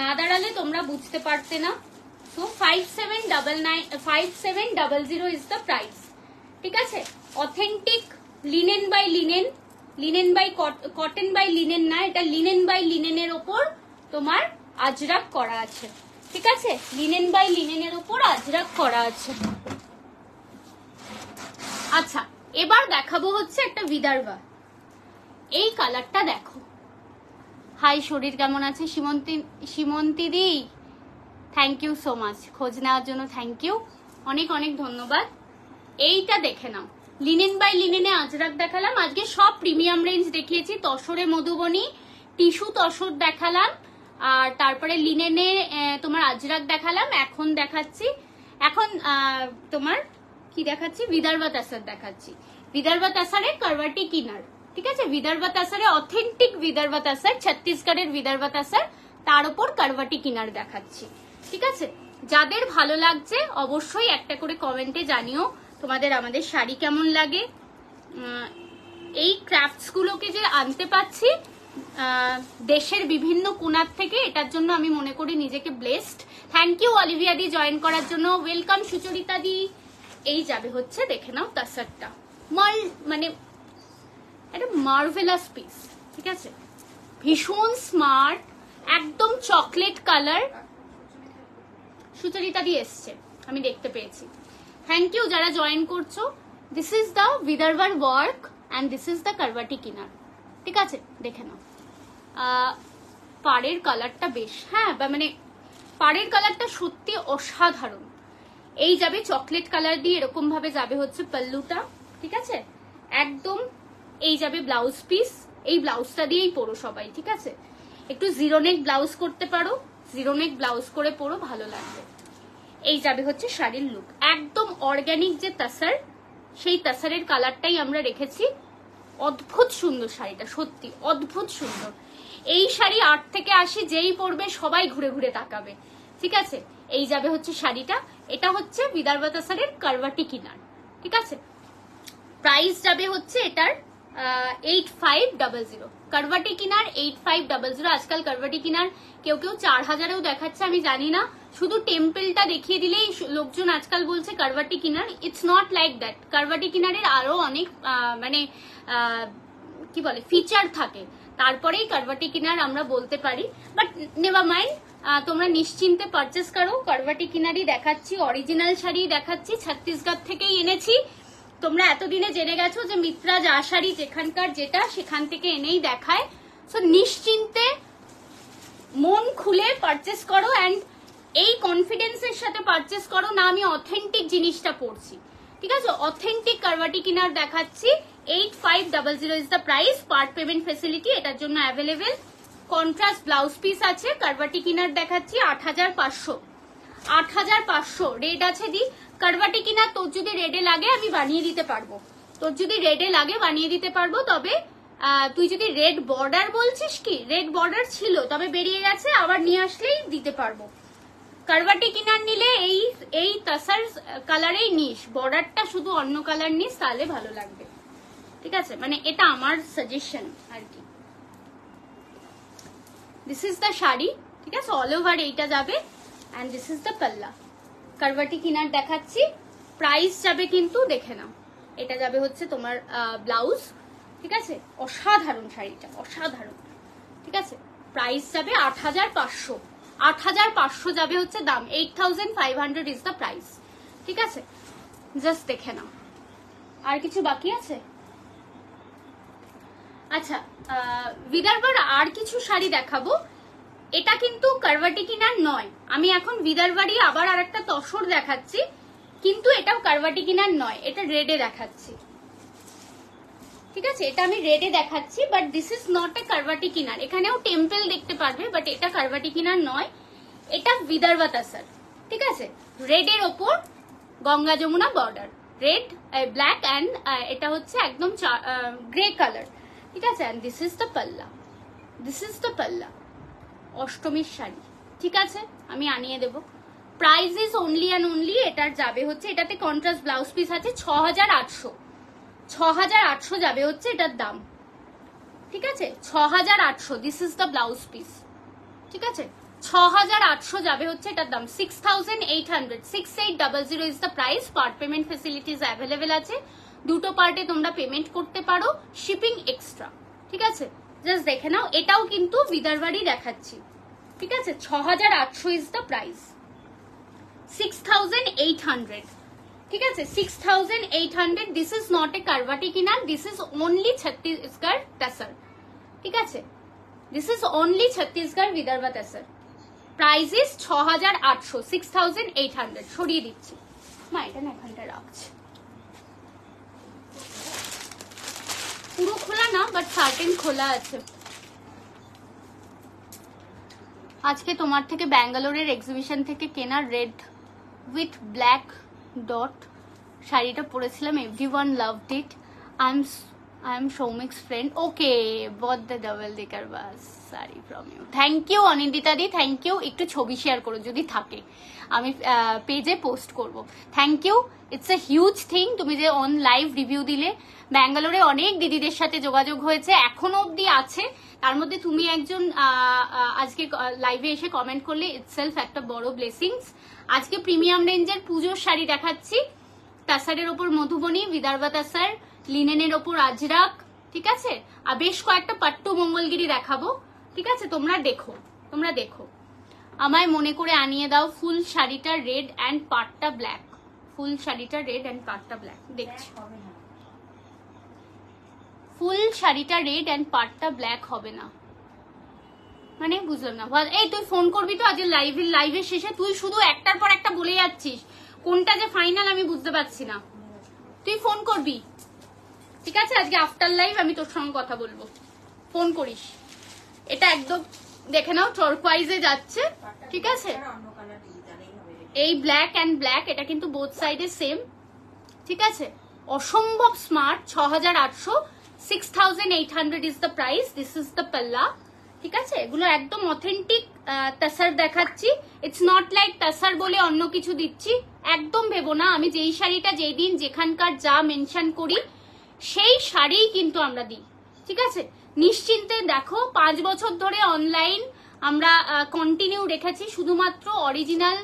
না দাঁড়ালে তোমরা বুঝতে পারতে না তো five seven double nine five seven double zero is the price ঠিক আছে authentic linen by linen linen by cotton by linen না এটা লিনেন বাই লিনেনের ওপর তোমার আজরাক করা আছে ঠিক আছে লিনেন বাই লিনেনের ওপর আজরাক করা আছে আচ্ছা এবার দেখাবো হচ্ছে একটা বিদার্ভা এই কালারটা দেখো হাই শরীর কেমন আছে সীমন্তী সীমন্তীদি থ্যাংক ইউ সো মাচ খোঁজ নেওয়ার জন্য থ্যাংক ইউ অনেক অনেক ধন্যবাদ এইটা দেখে নাও লিনেন বাই লিনেনে আজরাক দেখালাম আজকে সব প্রিমিয়াম রেঞ্জ দেখিয়েছি তসরে মধুবনী টিস্যু তসর দেখালাম আর তারপরে লিনেনে তোমার আজরাক দেখালাম এখন দেখাচ্ছি এখন তোমার কি দেখাচ্ছি বিদর্ভা তাসার দেখাচ্ছি বিদর্ভা তাসারে কারবাটি কিনার ঠিক আছে বিদর্ভা তাসারে অথেন্টিক বিদর্ভা তাসার ছত্তিশগড়ের বিদর্ভা তাসার তার উপর কারবাটি কিনার দেখাচ্ছি ঠিক আছে যাদের ভালো লাগছে অবশ্যই একটা করে কমেন্টে জানিও তোমাদের আমাদের শাড়ি কেমন লাগে এই ক্রাফটসগুলোকে যে আনতে পাচ্ছি দেশের বিভিন্ন কোনার থেকে এটার জন্য আমি মনে করি নিজেকে blessed thank you Olivia di join করার জন্য ওয়েলকাম সুচরিতা দি এই যাবে হচ্ছে দেখে নাও তাসারটা মাল মানে একটা মার্ভেলাস পিস ঠিক আছে ভীষণ স্মার্ট একদম চকলেট কালার সুচরিতা দি এসছে আমি দেখতে পেয়েছি থ্যাংক ইউ যারা জয়েন করছো দিস ইজ দ্য বিদর্ভার work and this is the karvati kinar ঠিক আছে দেখে নাও পাড়ের কালারটা বেশ হ্যাঁ মানে পাড়ের কালারটা সত্যি অসাধারণ এই যাবে চকলেট কালার দিয়ে এরকম ভাবে যাবে হচ্ছে পাল্লুটা ঠিক আছে একদম এই যাবে ব্লাউজ পিস এই ব্লাউজটা দিয়েই পরো সবাই ঠিক আছে একটু জিরো নেক ব্লাউজ করতে পারো জিরো নেক ব্লাউজ করে পরো ভালো লাগবে এই যাবে হচ্ছে শাড়ির লুক একদম অর্গ্যানিক যে তাসার সেই তাসারের কালারটাই আমরা রেখেছি অদ্ভুত সুন্দর শাড়িটা সত্যি অদ্ভুত সুন্দর এই শাড়ি আট থেকে আশি যেই পরবে সবাই ঘুরে ঘুরে তাকাবে ঠিক আছে এই যাবে হচ্ছে শাড়িটা এটা হচ্ছে বিদারবা তাসারের কারবাটি কিনার ঠিক আছে প্রাইস যাবে হচ্ছে এটার eight five double zero karvati kinar eight five double zero আজকাল কারবাটি কিনার কেউ কেউ চার হাজারেও দেখাচ্ছে আমি জানি না শুধু টেম্পেলটা দেখিয়ে দিলেই লোকজন আজকাল বলছে karvati kinar it's not like that karvati কিনারের আরও অনেক মানে কি বলে ফিচার থাকে তারপরেই কারবাটি কিনার আমরা বলতে পারি বাট নেভা মাইন্ড তোমরা নিশ্চিন্তে পারচেস করো কারবাটি কিনারই দেখাচ্ছি অরিজিনাল শাড়ি দেখাচ্ছি ছত্তিশগড় থেকেই এনেছি তোমরা এতদিনে জেনে গেছো যে মিত্রা আশারি যেখানকার যেটা সেখান থেকে এনেই দেখায় সো নিশ্চিন্তে মন খুলে পারচেস করো অ্যান্ড এই কনফিডেন্সের সাথে পারচেস করো না আমি অথেন্টিক জিনিসটা পড়ছি ঠিক আছে অথেন্টিক কারবাটি কিনার দেখাচ্ছি eight five double zero is the price part payment facility এটার জন্য অ্যাভেলেবেল কন্ট্রাস্ট ব্লাউজ পিস আছে কারবাটি কিনার দেখাচ্ছি আট হাজার পাঁচশো আট হাজার পাঁচশো রেট আছে দি কারবাটি কিনা তোর যদি রেডে লাগে আমি বানিয়ে দিতে পারবো তোর যদি রেডে লাগে বানিয়ে দিতে পারবো তবে তুই যদি রেড বর্ডার বলছিস কি রেড বর্ডার ছিল তবে বেরিয়ে গেছে আবার নিয়ে আসলেই দিতে পারবো কারবাটি কিনার নিলে এই এই তাসার কালারেই নিস বর্ডারটা শুধু অন্য কালার নিস তাহলে ভালো লাগবে ঠিক আছে মানে এটা আমার সাজেশন আর কি দিস ইজ দ্য শাড়ি ঠিক আছে অল ওভার এইটা যাবে অ্যান্ড দিস ইজ দ্য পাল্লা কারবাটি কিনার দেখাচ্ছি প্রাইস যাবে কিন্তু দেখে নাও এটা যাবে হচ্ছে তোমার ব্লাউজ ঠিক আছে অসাধারণ শাড়িটা অসাধারণ ঠিক আছে প্রাইস যাবে আট হাজার পাঁচশো আট হাজার পাঁচশো যাবে হচ্ছে দাম eight thousand five hundred is the price ঠিক আছে জাস্ট দেখে নাও আর কিছু বাকি আছে আচ্ছা বিদর্ভার আর কিছু শাড়ি দেখাবো এটা কিন্তু কিনার নয় আমি এখন বিদারবাড়ি আবার আর একটা তসর দেখাচ্ছি কিন্তু এটাও কিনার নয় এটা রেডে দেখাচ্ছি ঠিক আছে এটা আমি রেডে দেখাচ্ছি but this is not a kinar এখানেও টেম্পেল দেখতে পারবে বাট এটা কিনার নয় এটা তাসার ঠিক আছে রেডের ওপর Ganga Jamuna border red black and এটা হচ্ছে একদম গ্রে কালার ঠিক আছে and this is the palla this is the palla অষ্টমীর শাড়ি ঠিক আছে আমি আনিয়ে দেব price is only and only এটার যাবে হচ্ছে এটাতে কন্ট্রাস্ট ব্লাউজ পিস আছে ছ হাজার আটশো ছ হাজার আটশো যাবে হচ্ছে এটার দাম ঠিক আছে ছ হাজার আটশো this is the blouse piece ঠিক আছে ছ হাজার আটশো যাবে হচ্ছে এটার দাম six thousand eight hundred six eight double zero is the price part payment facilities available আছে দুটো পার্টে তোমরা পেমেন্ট করতে পারো শিপিং এক্সট্রা ঠিক আছে জাস্ট দেখে নাও এটাও কিন্তু বিদারবাড়ি দেখাচ্ছি ঠিক আছে ছ হাজার আটশো is the price six eight hundred ঠিক আছে six thousand eight hundred this is not a karvati kinar this is only Chhattisgarh tussar ঠিক আছে this is only Chhattisgarh Vidarbha tussar price is ছ হাজার আটশো সিক্স থাউজেন্ড এইট হান্ড্রেড সরিয়ে দিচ্ছি না এটা না এখানটা রাখছি পুরো খোলা না বাট সার্টেন খোলা আছে আজকে তোমার থেকে ব্যাঙ্গালোরের এক্সিবিশন থেকে কেনা রেড উইথ ব্ল্যাক ডট শাড়িটা পরেছিলাম every one loved it I am I am Soumik's friend okay bought the double decker bus sari from you thank you অনিন্দিতাদি থ্যাংক ইউ একটু ছবি শেয়ার করো যদি থাকে আমি পেজে পোস্ট করব thank you it's a huge thing তুমি যে অন লাইভ রিভিউ দিলে ব্যাঙ্গালোরে অনেক দিদিদের সাথে যোগাযোগ হয়েছে এখনো অবধি আছে তার মধ্যে তুমি একজন আজকে লাইভে এসে কমেন্ট করলে ইটসেলফ একটা বড় ব্লেসিংস আজকে প্রিমিয়াম রেঞ্জের পুজোর শাড়ি দেখাচ্ছি তাসারের ওপর মধুবনী বিদর্ভা তাসার লিনেনের ওপর আজরাক ঠিক আছে আর বেশ কয়েকটা পাট্টু মঙ্গলগিরি দেখাবো ঠিক আছে তোমরা দেখো তোমরা দেখো আমায় মনে করে আনিয়ে দাও ফুল শাড়িটা রেড অ্যান্ড পাটটা ব্ল্যাক ফুল শাড়িটা রেড অ্যান্ড পাটটা ব্ল্যাক দেখছি ফুল শাড়িটা রেড অ্যান্ড পাটটা ব্ল্যাক হবে না মানে বুঝলাম না এই তুই ফোন করবি তো আজ লাইভ লাইভের শেষে তুই শুধু একটার পর একটা বলে যাচ্ছিস কোনটা যে ফাইনাল আমি বুঝতে পারছি না তুই ফোন করবি ঠিক আছে আজকে আফটার লাইভ আমি তোর সঙ্গে কথা বলবো ফোন করিস এটা একদম দেখে নাও টর্কোয়াইজে যাচ্ছে ঠিক আছে এই ব্ল্যাক অ্যান্ড ব্ল্যাক এটা কিন্তু বোথ সাইডে সেম ঠিক আছে অসম্ভব স্মার্ট ছ হাজার আটশো six thousand eight hundred is the price this is the palla ঠিক আছে এগুলো একদম অথেন্টিক তাসার দেখাচ্ছি ইটস নট লাইক তাসার বলে অন্য কিছু দিচ্ছি একদম ভেবো না আমি যেই শাড়িটা যেই দিন যেখানকার যা মেনশন করি সেই শাড়িই কিন্তু আমরা দিই ঠিক আছে নিশ্চিন্তে দেখো পাঁচ বছর ধরে অনলাইন আমরা কন্টিনিউ রেখেছি শুধুমাত্র অরিজিনাল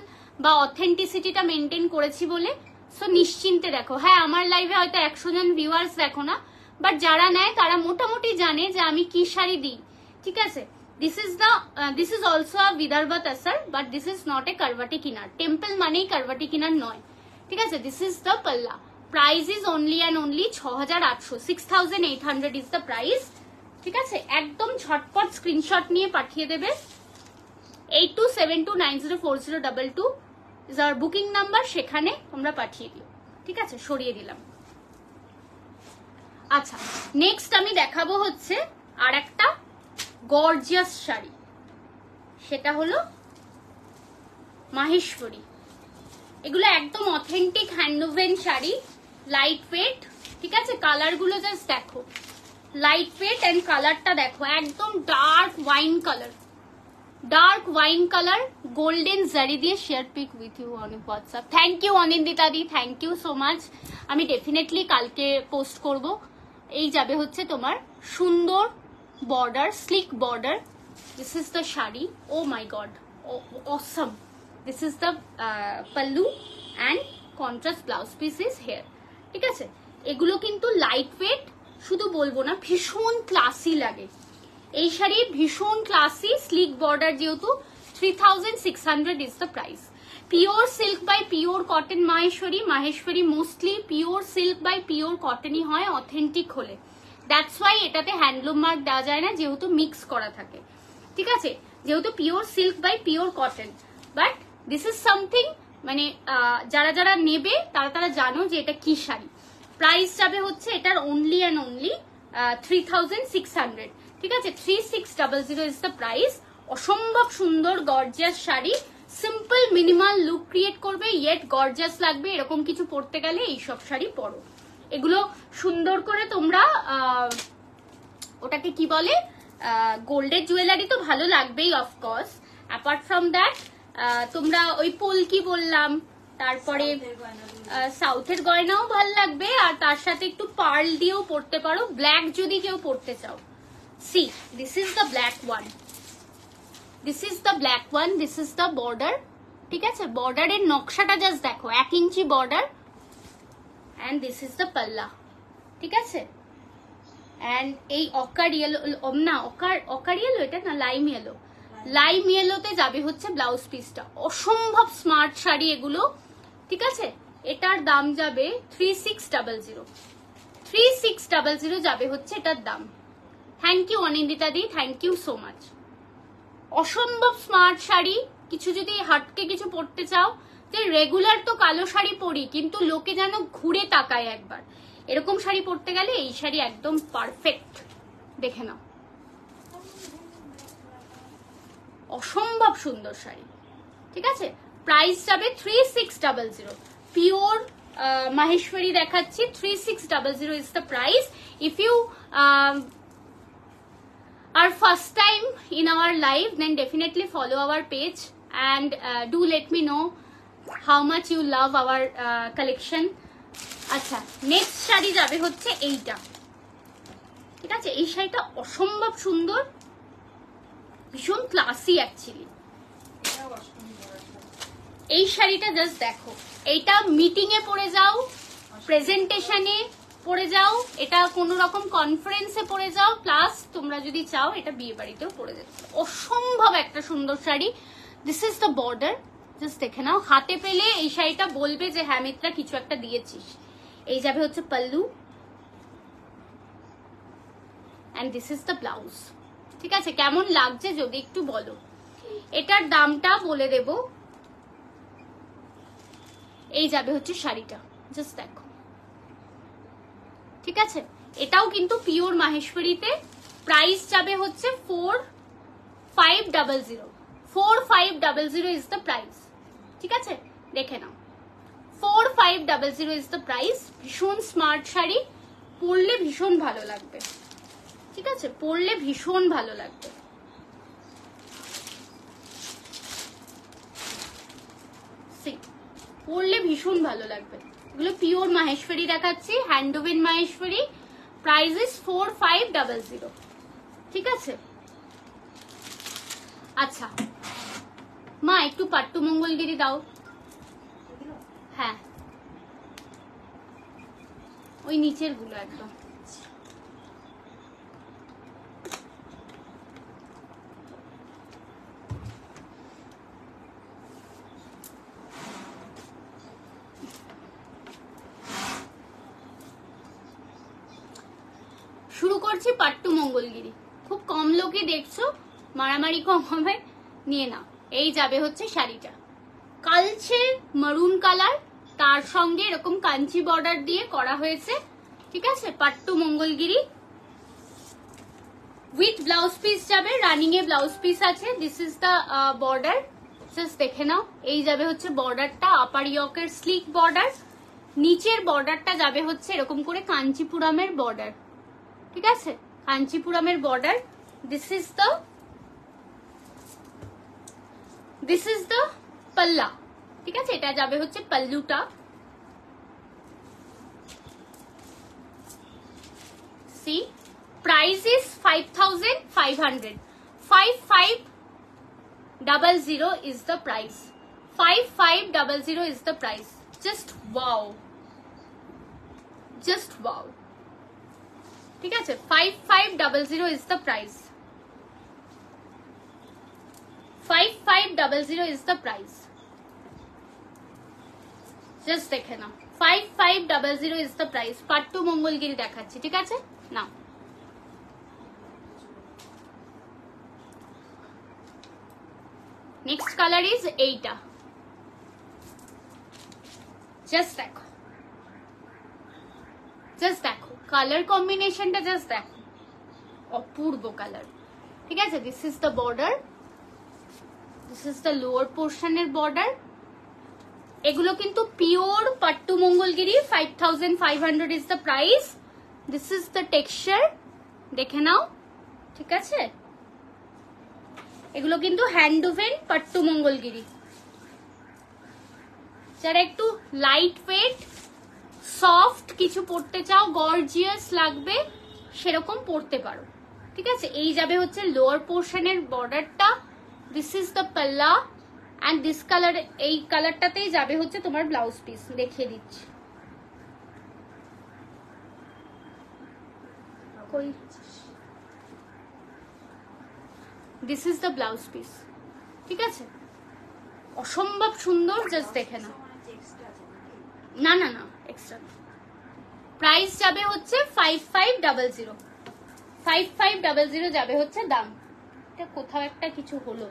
বা অথেন্টিসিটিটা মেনটেন করেছি বলে সো নিশ্চিন্তে দেখো হ্যাঁ আমার লাইভে হয়তো একশো জন ভিউয়ার্স দেখো না বাট যারা নেয় তারা মোটামুটি জানে যে আমি কি শাড়ি দিই ঠিক আছে this is the this is also a Vidarbha tussar but this is not a karvati kinar temple মানেই কারবাটি কিনার নয় ঠিক আছে this is the palla price is only and only ছ হাজার আটশো six thousand eight hundred is the price ঠিক আছে একদম ঝটপট স্ক্রিনশট নিয়ে পাঠিয়ে দেবে eight two seven two nine zero four zero double two booking number সেখানে তোমরা পাঠিয়ে দিও ঠিক আছে সরিয়ে দিলাম আচ্ছা নেক্সট আমি দেখাবো হচ্ছে আর একটা গর্জিয়াস শাড়ি সেটা হলো মাহেশ্বরী এগুলো একদম authentic handwoven sari light weight ঠিক আছে কালারগুলো জাস্ট দেখো লাইট ওয়েট অ্যান্ড কালারটা দেখো একদম dark wine colour dark wine colour golden zari দিয়ে share pic with you on WhatsApp thank you Anindita di thank you so much আমি ডেফিনেটলি কালকে পোস্ট করব এই যাবে হচ্ছে তোমার সুন্দর border slick border this is the sari oh my god awesome this is the pallu and contrast blouse piece is here ঠিক আছে এগুলো কিন্তু লাইট ওয়েট শুধু বলবো না ভীষণ ক্লাসি লাগে এই শাড়ি ভীষণ ক্লাসি স্লিক বর্ডার যেহেতু three thousand six hundred is the price pure silk by pure cotton Maheshwari Maheshwari mostly pure silk by pure কটনই হয় অথেন্টিক হলে দ্যাটস ওয়াই এটাতে হ্যান্ডলুম মার্ক দেওয়া যায় না যেহেতু মিক্স করা থাকে ঠিক আছে যেহেতু pure silk by pure cotton but this is something মানে যারা যারা নেবে তারা তারা জানো যে এটা কি শাড়ি প্রাইস যাবে হচ্ছে এটার only and only three thousand six hundred ঠিক আছে three six double zero is the price অসম্ভব সুন্দর gorgeous sari simple minimal look create করবে ইয়েট গর্জিয়াস লাগবে এরকম কিছু পরতে গেলে এইসব শাড়ি পরো এগুলো সুন্দর করে তোমরা ওটাকে কি বলে গোল্ডের জুয়েলারি তো ভালো লাগবেই অফকোর্স অ্যাপার্ট ফ্রম দ্যাট তোমরা ওই পোলকি বললাম তারপরে সাউথের গয়নাও ভাল লাগবে আর তার সাথে একটু পার্ল দিয়েও পড়তে পারো ব্ল্যাক যদি কেউ পড়তে চাও see this is the black one this is the black one this is the border ঠিক আছে বর্ডারের নকশাটা জাস্ট দেখো এক ইঞ্চি border and this is the palla ঠিক আছে অ্যান্ড এই অকার ইয়েলো না অকার অকার ইয়েলো এটা না লাইম ইয়েলো লাইম ইয়েলোতে যাবে হচ্ছে ব্লাউজ পিসটা অসম্ভব স্মার্ট শাড়ি এগুলো ঠিক আছে এটার দাম যাবে three six double zero three six double zero যাবে হচ্ছে এটার দাম thank you Anindita di thank you so much অসম্ভব স্মার্ট শাড়ি কিছু যদি হাটকে কিছু পড়তে চাও যে রেগুলার তো কালো শাড়ি পরি কিন্তু লোকে যেন ঘুরে তাকায় একবার এরকম শাড়ি পরতে গেলে এই শাড়ি একদম পারফেক্ট দেখে নাও অসম্ভব সুন্দর শাড়ি ঠিক আছে প্রাইস যাবে three six double zero pure Maheshwari দেখাচ্ছি three six double zero is the price if you are first time in our life then definitely follow our page and do let me know how much you love our collection আচ্ছা next sari যাবে হচ্ছে এইটা ঠিক আছে এই শাড়িটা অসম্ভব সুন্দর ভীষণ ক্লাসি অ্যাকচুয়ালি এই শাড়িটা জাস্ট দেখো এইটা মিটিং এ পরে যাও প্রেজেন্টেশনে পরে যাও এটা কোনো রকম কনফারেন্সে পরে যাও প্লাস তোমরা যদি চাও এটা বিয়ে বাড়িতেও পরে যাও অসম্ভব একটা সুন্দর sari this is the border just দেখে নাও হাতে পেলে এই শাড়িটা বলবে যে হ্যাঁ মিত্রা কিছু একটা দিয়েছিস এই যাবে হচ্ছে pallu and this is the blouse ঠিক আছে কেমন লাগছে যদি একটু বলো এটার দামটা বলে দেবো এই যাবে হচ্ছে শাড়িটা জাস্ট দেখো ঠিক আছে এটাও কিন্তু পিওর মাহেশ্বরীতে প্রাইস যাবে হচ্ছে four five double zero four five double zero is the price ঠিক আছে দেখে নাও four five double zero is the price ভীষণ স্মার্ট শাড়ি পরলে ভীষণ ভালো লাগবে ঠিক আছে পরলে ভীষণ ভালো লাগবে See. পরলে ভীষণ ভালো লাগবে এগুলো পিওর মাহেশ্বরী দেখাচ্ছি handwoven Maheshwari price is four five double zero ঠিক আছে আচ্ছা মা একটু পাট্টু মঙ্গলগিরি দাও হ্যাঁ ওই নিচের গুলো একদম মারামারি কম হবে নিয়ে নাও এই যাবে হচ্ছে শাড়িটা কালছে মারুন কালার তার সঙ্গে এরকম কাঞ্চি বর্ডার দিয়ে করা হয়েছে ঠিক আছে pattu Mangalagiri with blouse piece যাবে রানিং এ ব্লাউজ পিস আছে দিস ইজ দ্য বর্ডার দেখে নাও এই যাবে হচ্ছে বর্ডারটা আপার ইয়কের স্লিক বর্ডার নিচের বর্ডারটা যাবে হচ্ছে এরকম করে কাঞ্চিপুরামের বর্ডার ঠিক আছে কাঞ্চিপুরামের border this is the this is the palla ठीक है इटा जाए हम पल्लूटा see price is five five double zero is the price five five zero is the price five five double zero is the price 5500 is the price just দেখে নাও five five double zero is the price pattu Mangalagiri দেখাচ্ছি ঠিক আছে now next colour is এইটা just দেখো just দেখো colour কম্বিনেশনটা just দেখো অপূর্ব কালার ঠিক আছে this is the border this is the lower এর বর্ডার এগুলো কিন্তু pure pattu Mangalagiri five thousand five hundred is the price this is the texture দেখে নাও ঠিক আছে এগুলো কিন্তু হ্যান্ড ওভেন পাট্টু মঙ্গলগিরি যারা একটু লাইট ওয়েট সফট কিছু পড়তে চাও গর্জিয়াস লাগবে সেরকম পড়তে পারো ঠিক আছে এই যাবে হচ্ছে লোয়ার পোর্শনের বর্ডারটা this is the palla and this colour এই কালারটাতেই যাবে হচ্ছে তোমার ব্লাউজ পিস দেখিয়ে দিচ্ছি this is the blouse piece ঠিক আছে অসম্ভব সুন্দর জাস্ট দেখে না না না না এক্সট্রা প্রাইস যাবে হচ্ছে five five double zero five five double zero যাবে হচ্ছে দাম এটা কোথাও একটা কিছু হলো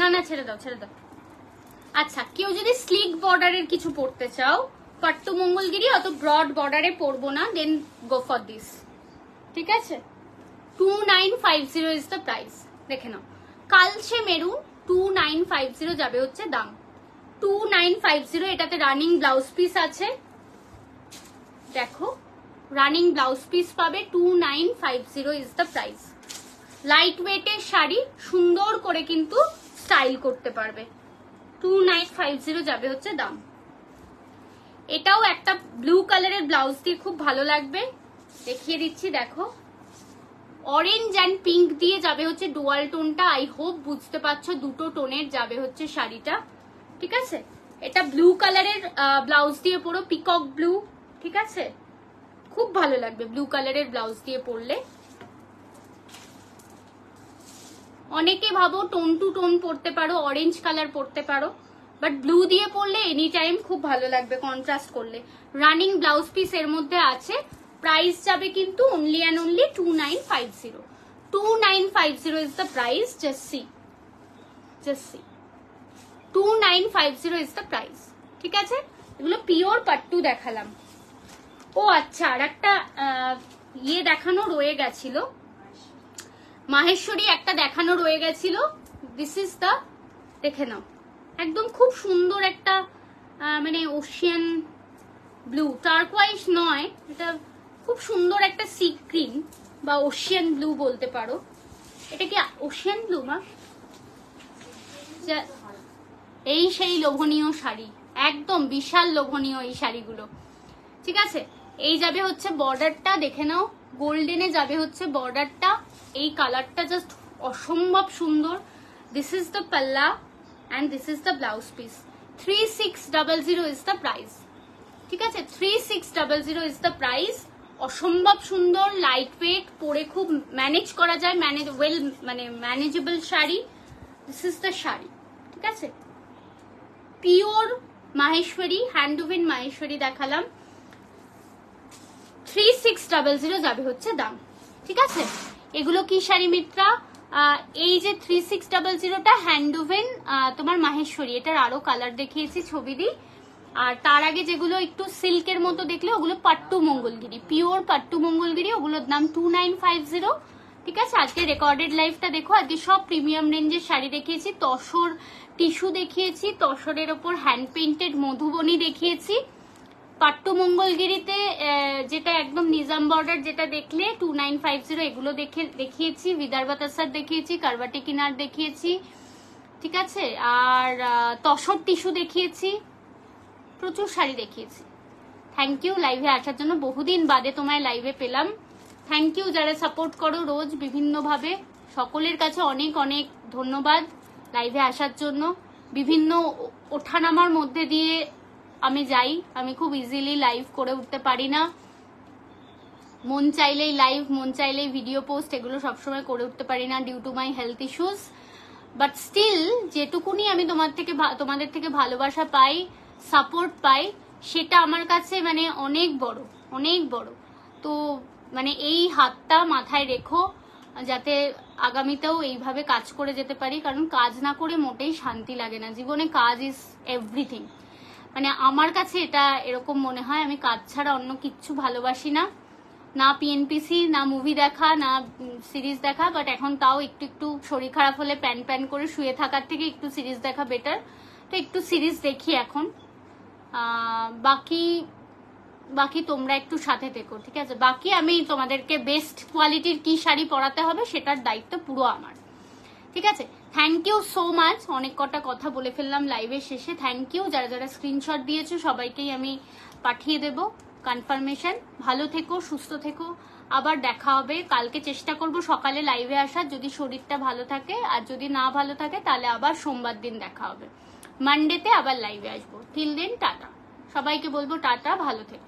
না না ছেড়ে দাও ছেড়ে দাও আচ্ছা কেউ যদি স্লিক বর্ডারের কিছু পড়তে চাও পাট্টু মঙ্গলগিরি অত ব্রড বর্ডারে পরবো না দেন গো ফর দিস ঠিক আছে two nine five zero is the price দেখে নাও কালছে মেরু টু নাইন ফাইভ জিরো যাবে হচ্ছে দাম টু নাইন ফাইভ জিরো এটাতে রানিং ব্লাউজ পিস আছে দেখো রানিং ব্লাউজ পিস পাবে two nine five zero is the price light ওয়েটের শাড়ি সুন্দর করে কিন্তু স্টাইল করতে পারবে টু নাইন ফাইভ জিরো যাবে হচ্ছে দাম এটাও একটা ব্লু কালারের ব্লাউজ দিয়ে খুব ভালো লাগবে দেখিয়ে দিচ্ছি দেখো অরেঞ্জ অ্যান্ড পিঙ্ক দিয়ে যাবে হচ্ছে ডুয়াল টোনটা আই হোপ বুঝতে পারছো দুটো টোনের যাবে হচ্ছে শাড়িটা ঠিক আছে এটা ব্লু কালারের ব্লাউজ দিয়ে পরো পিকক ব্লু ঠিক আছে খুব ভালো লাগবে ব্লু কালারের ব্লাউজ দিয়ে পরলে অনেকে ভাবো টোন টু টোন পরতে পারো অরেঞ্জ কালার পরতে পারো বাট ব্লু দিয়ে পরলে এনি টাইম খুব ভালো লাগবে কন্ট্রাস্ট করলে রানিং ব্লাউজ পিস এর মধ্যে আছে প্রাইস যাবে কিন্তু only and only two nine five zero two nine five zero is the price just see see two nine five zero is the price ঠিক আছে এগুলো পিওর পাট্টু দেখালাম ও আচ্ছা আর একটা ইয়ে দেখানো রয়ে গেছিল মাহেশ্বরী একটা দেখানো রয়ে গেছিল দিস ইজ দ্য দেখে নাও একদম খুব সুন্দর একটা মানে ওশিয়ান ব্লু টার্কোয়াইস নয় এটা খুব সুন্দর একটা সি ক্রিম বা ওশিয়ান ব্লু বলতে পারো এটা কি ওশিয়ান ব্লু মা এই সেই লোভনীয় শাড়ি একদম বিশাল লোভনীয় এই শাড়িগুলো ঠিক আছে এই যাবে হচ্ছে বর্ডারটা দেখে নাও গোল্ডেনে যাবে হচ্ছে বর্ডারটা এই কালারটা জাস্ট অসম্ভব সুন্দর this is the palla and this is the blouse piece three six double zero is the price ঠিক আছে three six double zero is the price অসম্ভব সুন্দর লাইট ওয়েট পরে খুব ম্যানেজ করা যায় ম্যানেজ ওয়েল মানে manageable sari this is the sari ঠিক আছে পিওর মাহেশ্বরী হ্যান্ডওভেন মাহেশ্বরী দেখালাম থ্রি সিক্স ডাবল জিরো যাবে হচ্ছে দাম ঠিক আছে এগুলো কি শাড়ি মিত্রা এই যে থ্রি সিক্স ডাবল জিরোটা হ্যান্ডওভেন তোমার মাহেশ্বরী এটার আরো কালার দেখিয়েছি ছবি দিই আর তার আগে যেগুলো একটু সিল্কের মতো দেখলে ওগুলো পাট্টু মঙ্গলগিরি পিওর পাট্টু মঙ্গলগিরি ওগুলোর দাম টু নাইন ফাইভ জিরো ঠিক আছে আজকে রেকর্ডেড লাইফটা দেখো আজকে সব প্রিমিয়াম রেঞ্জের শাড়ি দেখিয়েছি তসর টিস্যু দেখিয়েছি তসরের ওপর হ্যান্ড পেন্টেড মধুবনী দেখিয়েছি মঙ্গলগিরিতে যেটা একদম নিজাম বর্ডার যেটা দেখলে টু নাইন ফাইভ জিরো এগুলো দেখে দেখিয়েছি বিদারবাতাসার দেখিয়েছি কারবাটি কিনার দেখিয়েছি ঠিক আছে আর তসর টিস্যু দেখিয়েছি প্রচুর শাড়ি দেখিয়েছি থ্যাংক ইউ লাইভে আসার জন্য বহুদিন বাদে তোমায় লাইভে পেলাম থ্যাংক ইউ যারা সাপোর্ট করো রোজ বিভিন্নভাবে সকলের কাছে অনেক অনেক ধন্যবাদ লাইভে আসার জন্য বিভিন্ন ওঠানামার মধ্যে দিয়ে আমি যাই আমি খুব ইজিলি লাইভ করে উঠতে পারি না মন চাইলেই লাইভ মন চাইলেই ভিডিও পোস্ট এগুলো সবসময় করে উঠতে পারি না due to my health issues but still যেটুকুনি আমি তোমার থেকে তোমাদের থেকে ভালোবাসা পাই সাপোর্ট পাই সেটা আমার কাছে মানে অনেক বড় অনেক বড় তো মানে এই হাতটা মাথায় রেখো যাতে আগামীতেও এইভাবে কাজ করে যেতে পারি কারণ কাজ না করে মোটেই শান্তি লাগে না জীবনে কাজ ইজ এভরিথিং মানে আমার কাছে এটা এরকম মনে হয় আমি কাজ ছাড়া অন্য কিচ্ছু ভালোবাসি না না পিএনপিসি না মুভি দেখা না সিরিজ দেখা বাট এখন তাও একটু একটু শরীর খারাপ হলে প্যান প্যান করে শুয়ে থাকার থেকে একটু সিরিজ দেখা বেটার তো একটু সিরিজ দেখি এখন বাকি বাকি তোমরা একটু সাথে থেকো ঠিক আছে বাকি আমি তোমাদেরকে বেস্ট কোয়ালিটির কি শাড়ি পরাতে হবে সেটার দায়িত্ব পুরো আমার ঠিক আছে থ্যাংক ইউ সো মাচ অনেক কটা কথা বলে ফেললাম লাইভের শেষে থ্যাংক ইউ যারা যারা স্ক্রিনশট দিয়েছো সবাইকেই আমি পাঠিয়ে দেব কনফার্মেশন ভালো থেকো সুস্থ থেকো আবার দেখা হবে কালকে চেষ্টা করব সকালে লাইভে আসার যদি শরীরটা ভালো থাকে আর যদি না ভালো থাকে তাহলে আবার সোমবার দিন দেখা হবে মানডেতে আবার লাইভে আসবো টিল দিন টাটা সবাইকে বলবো টাটা ভালো থেকো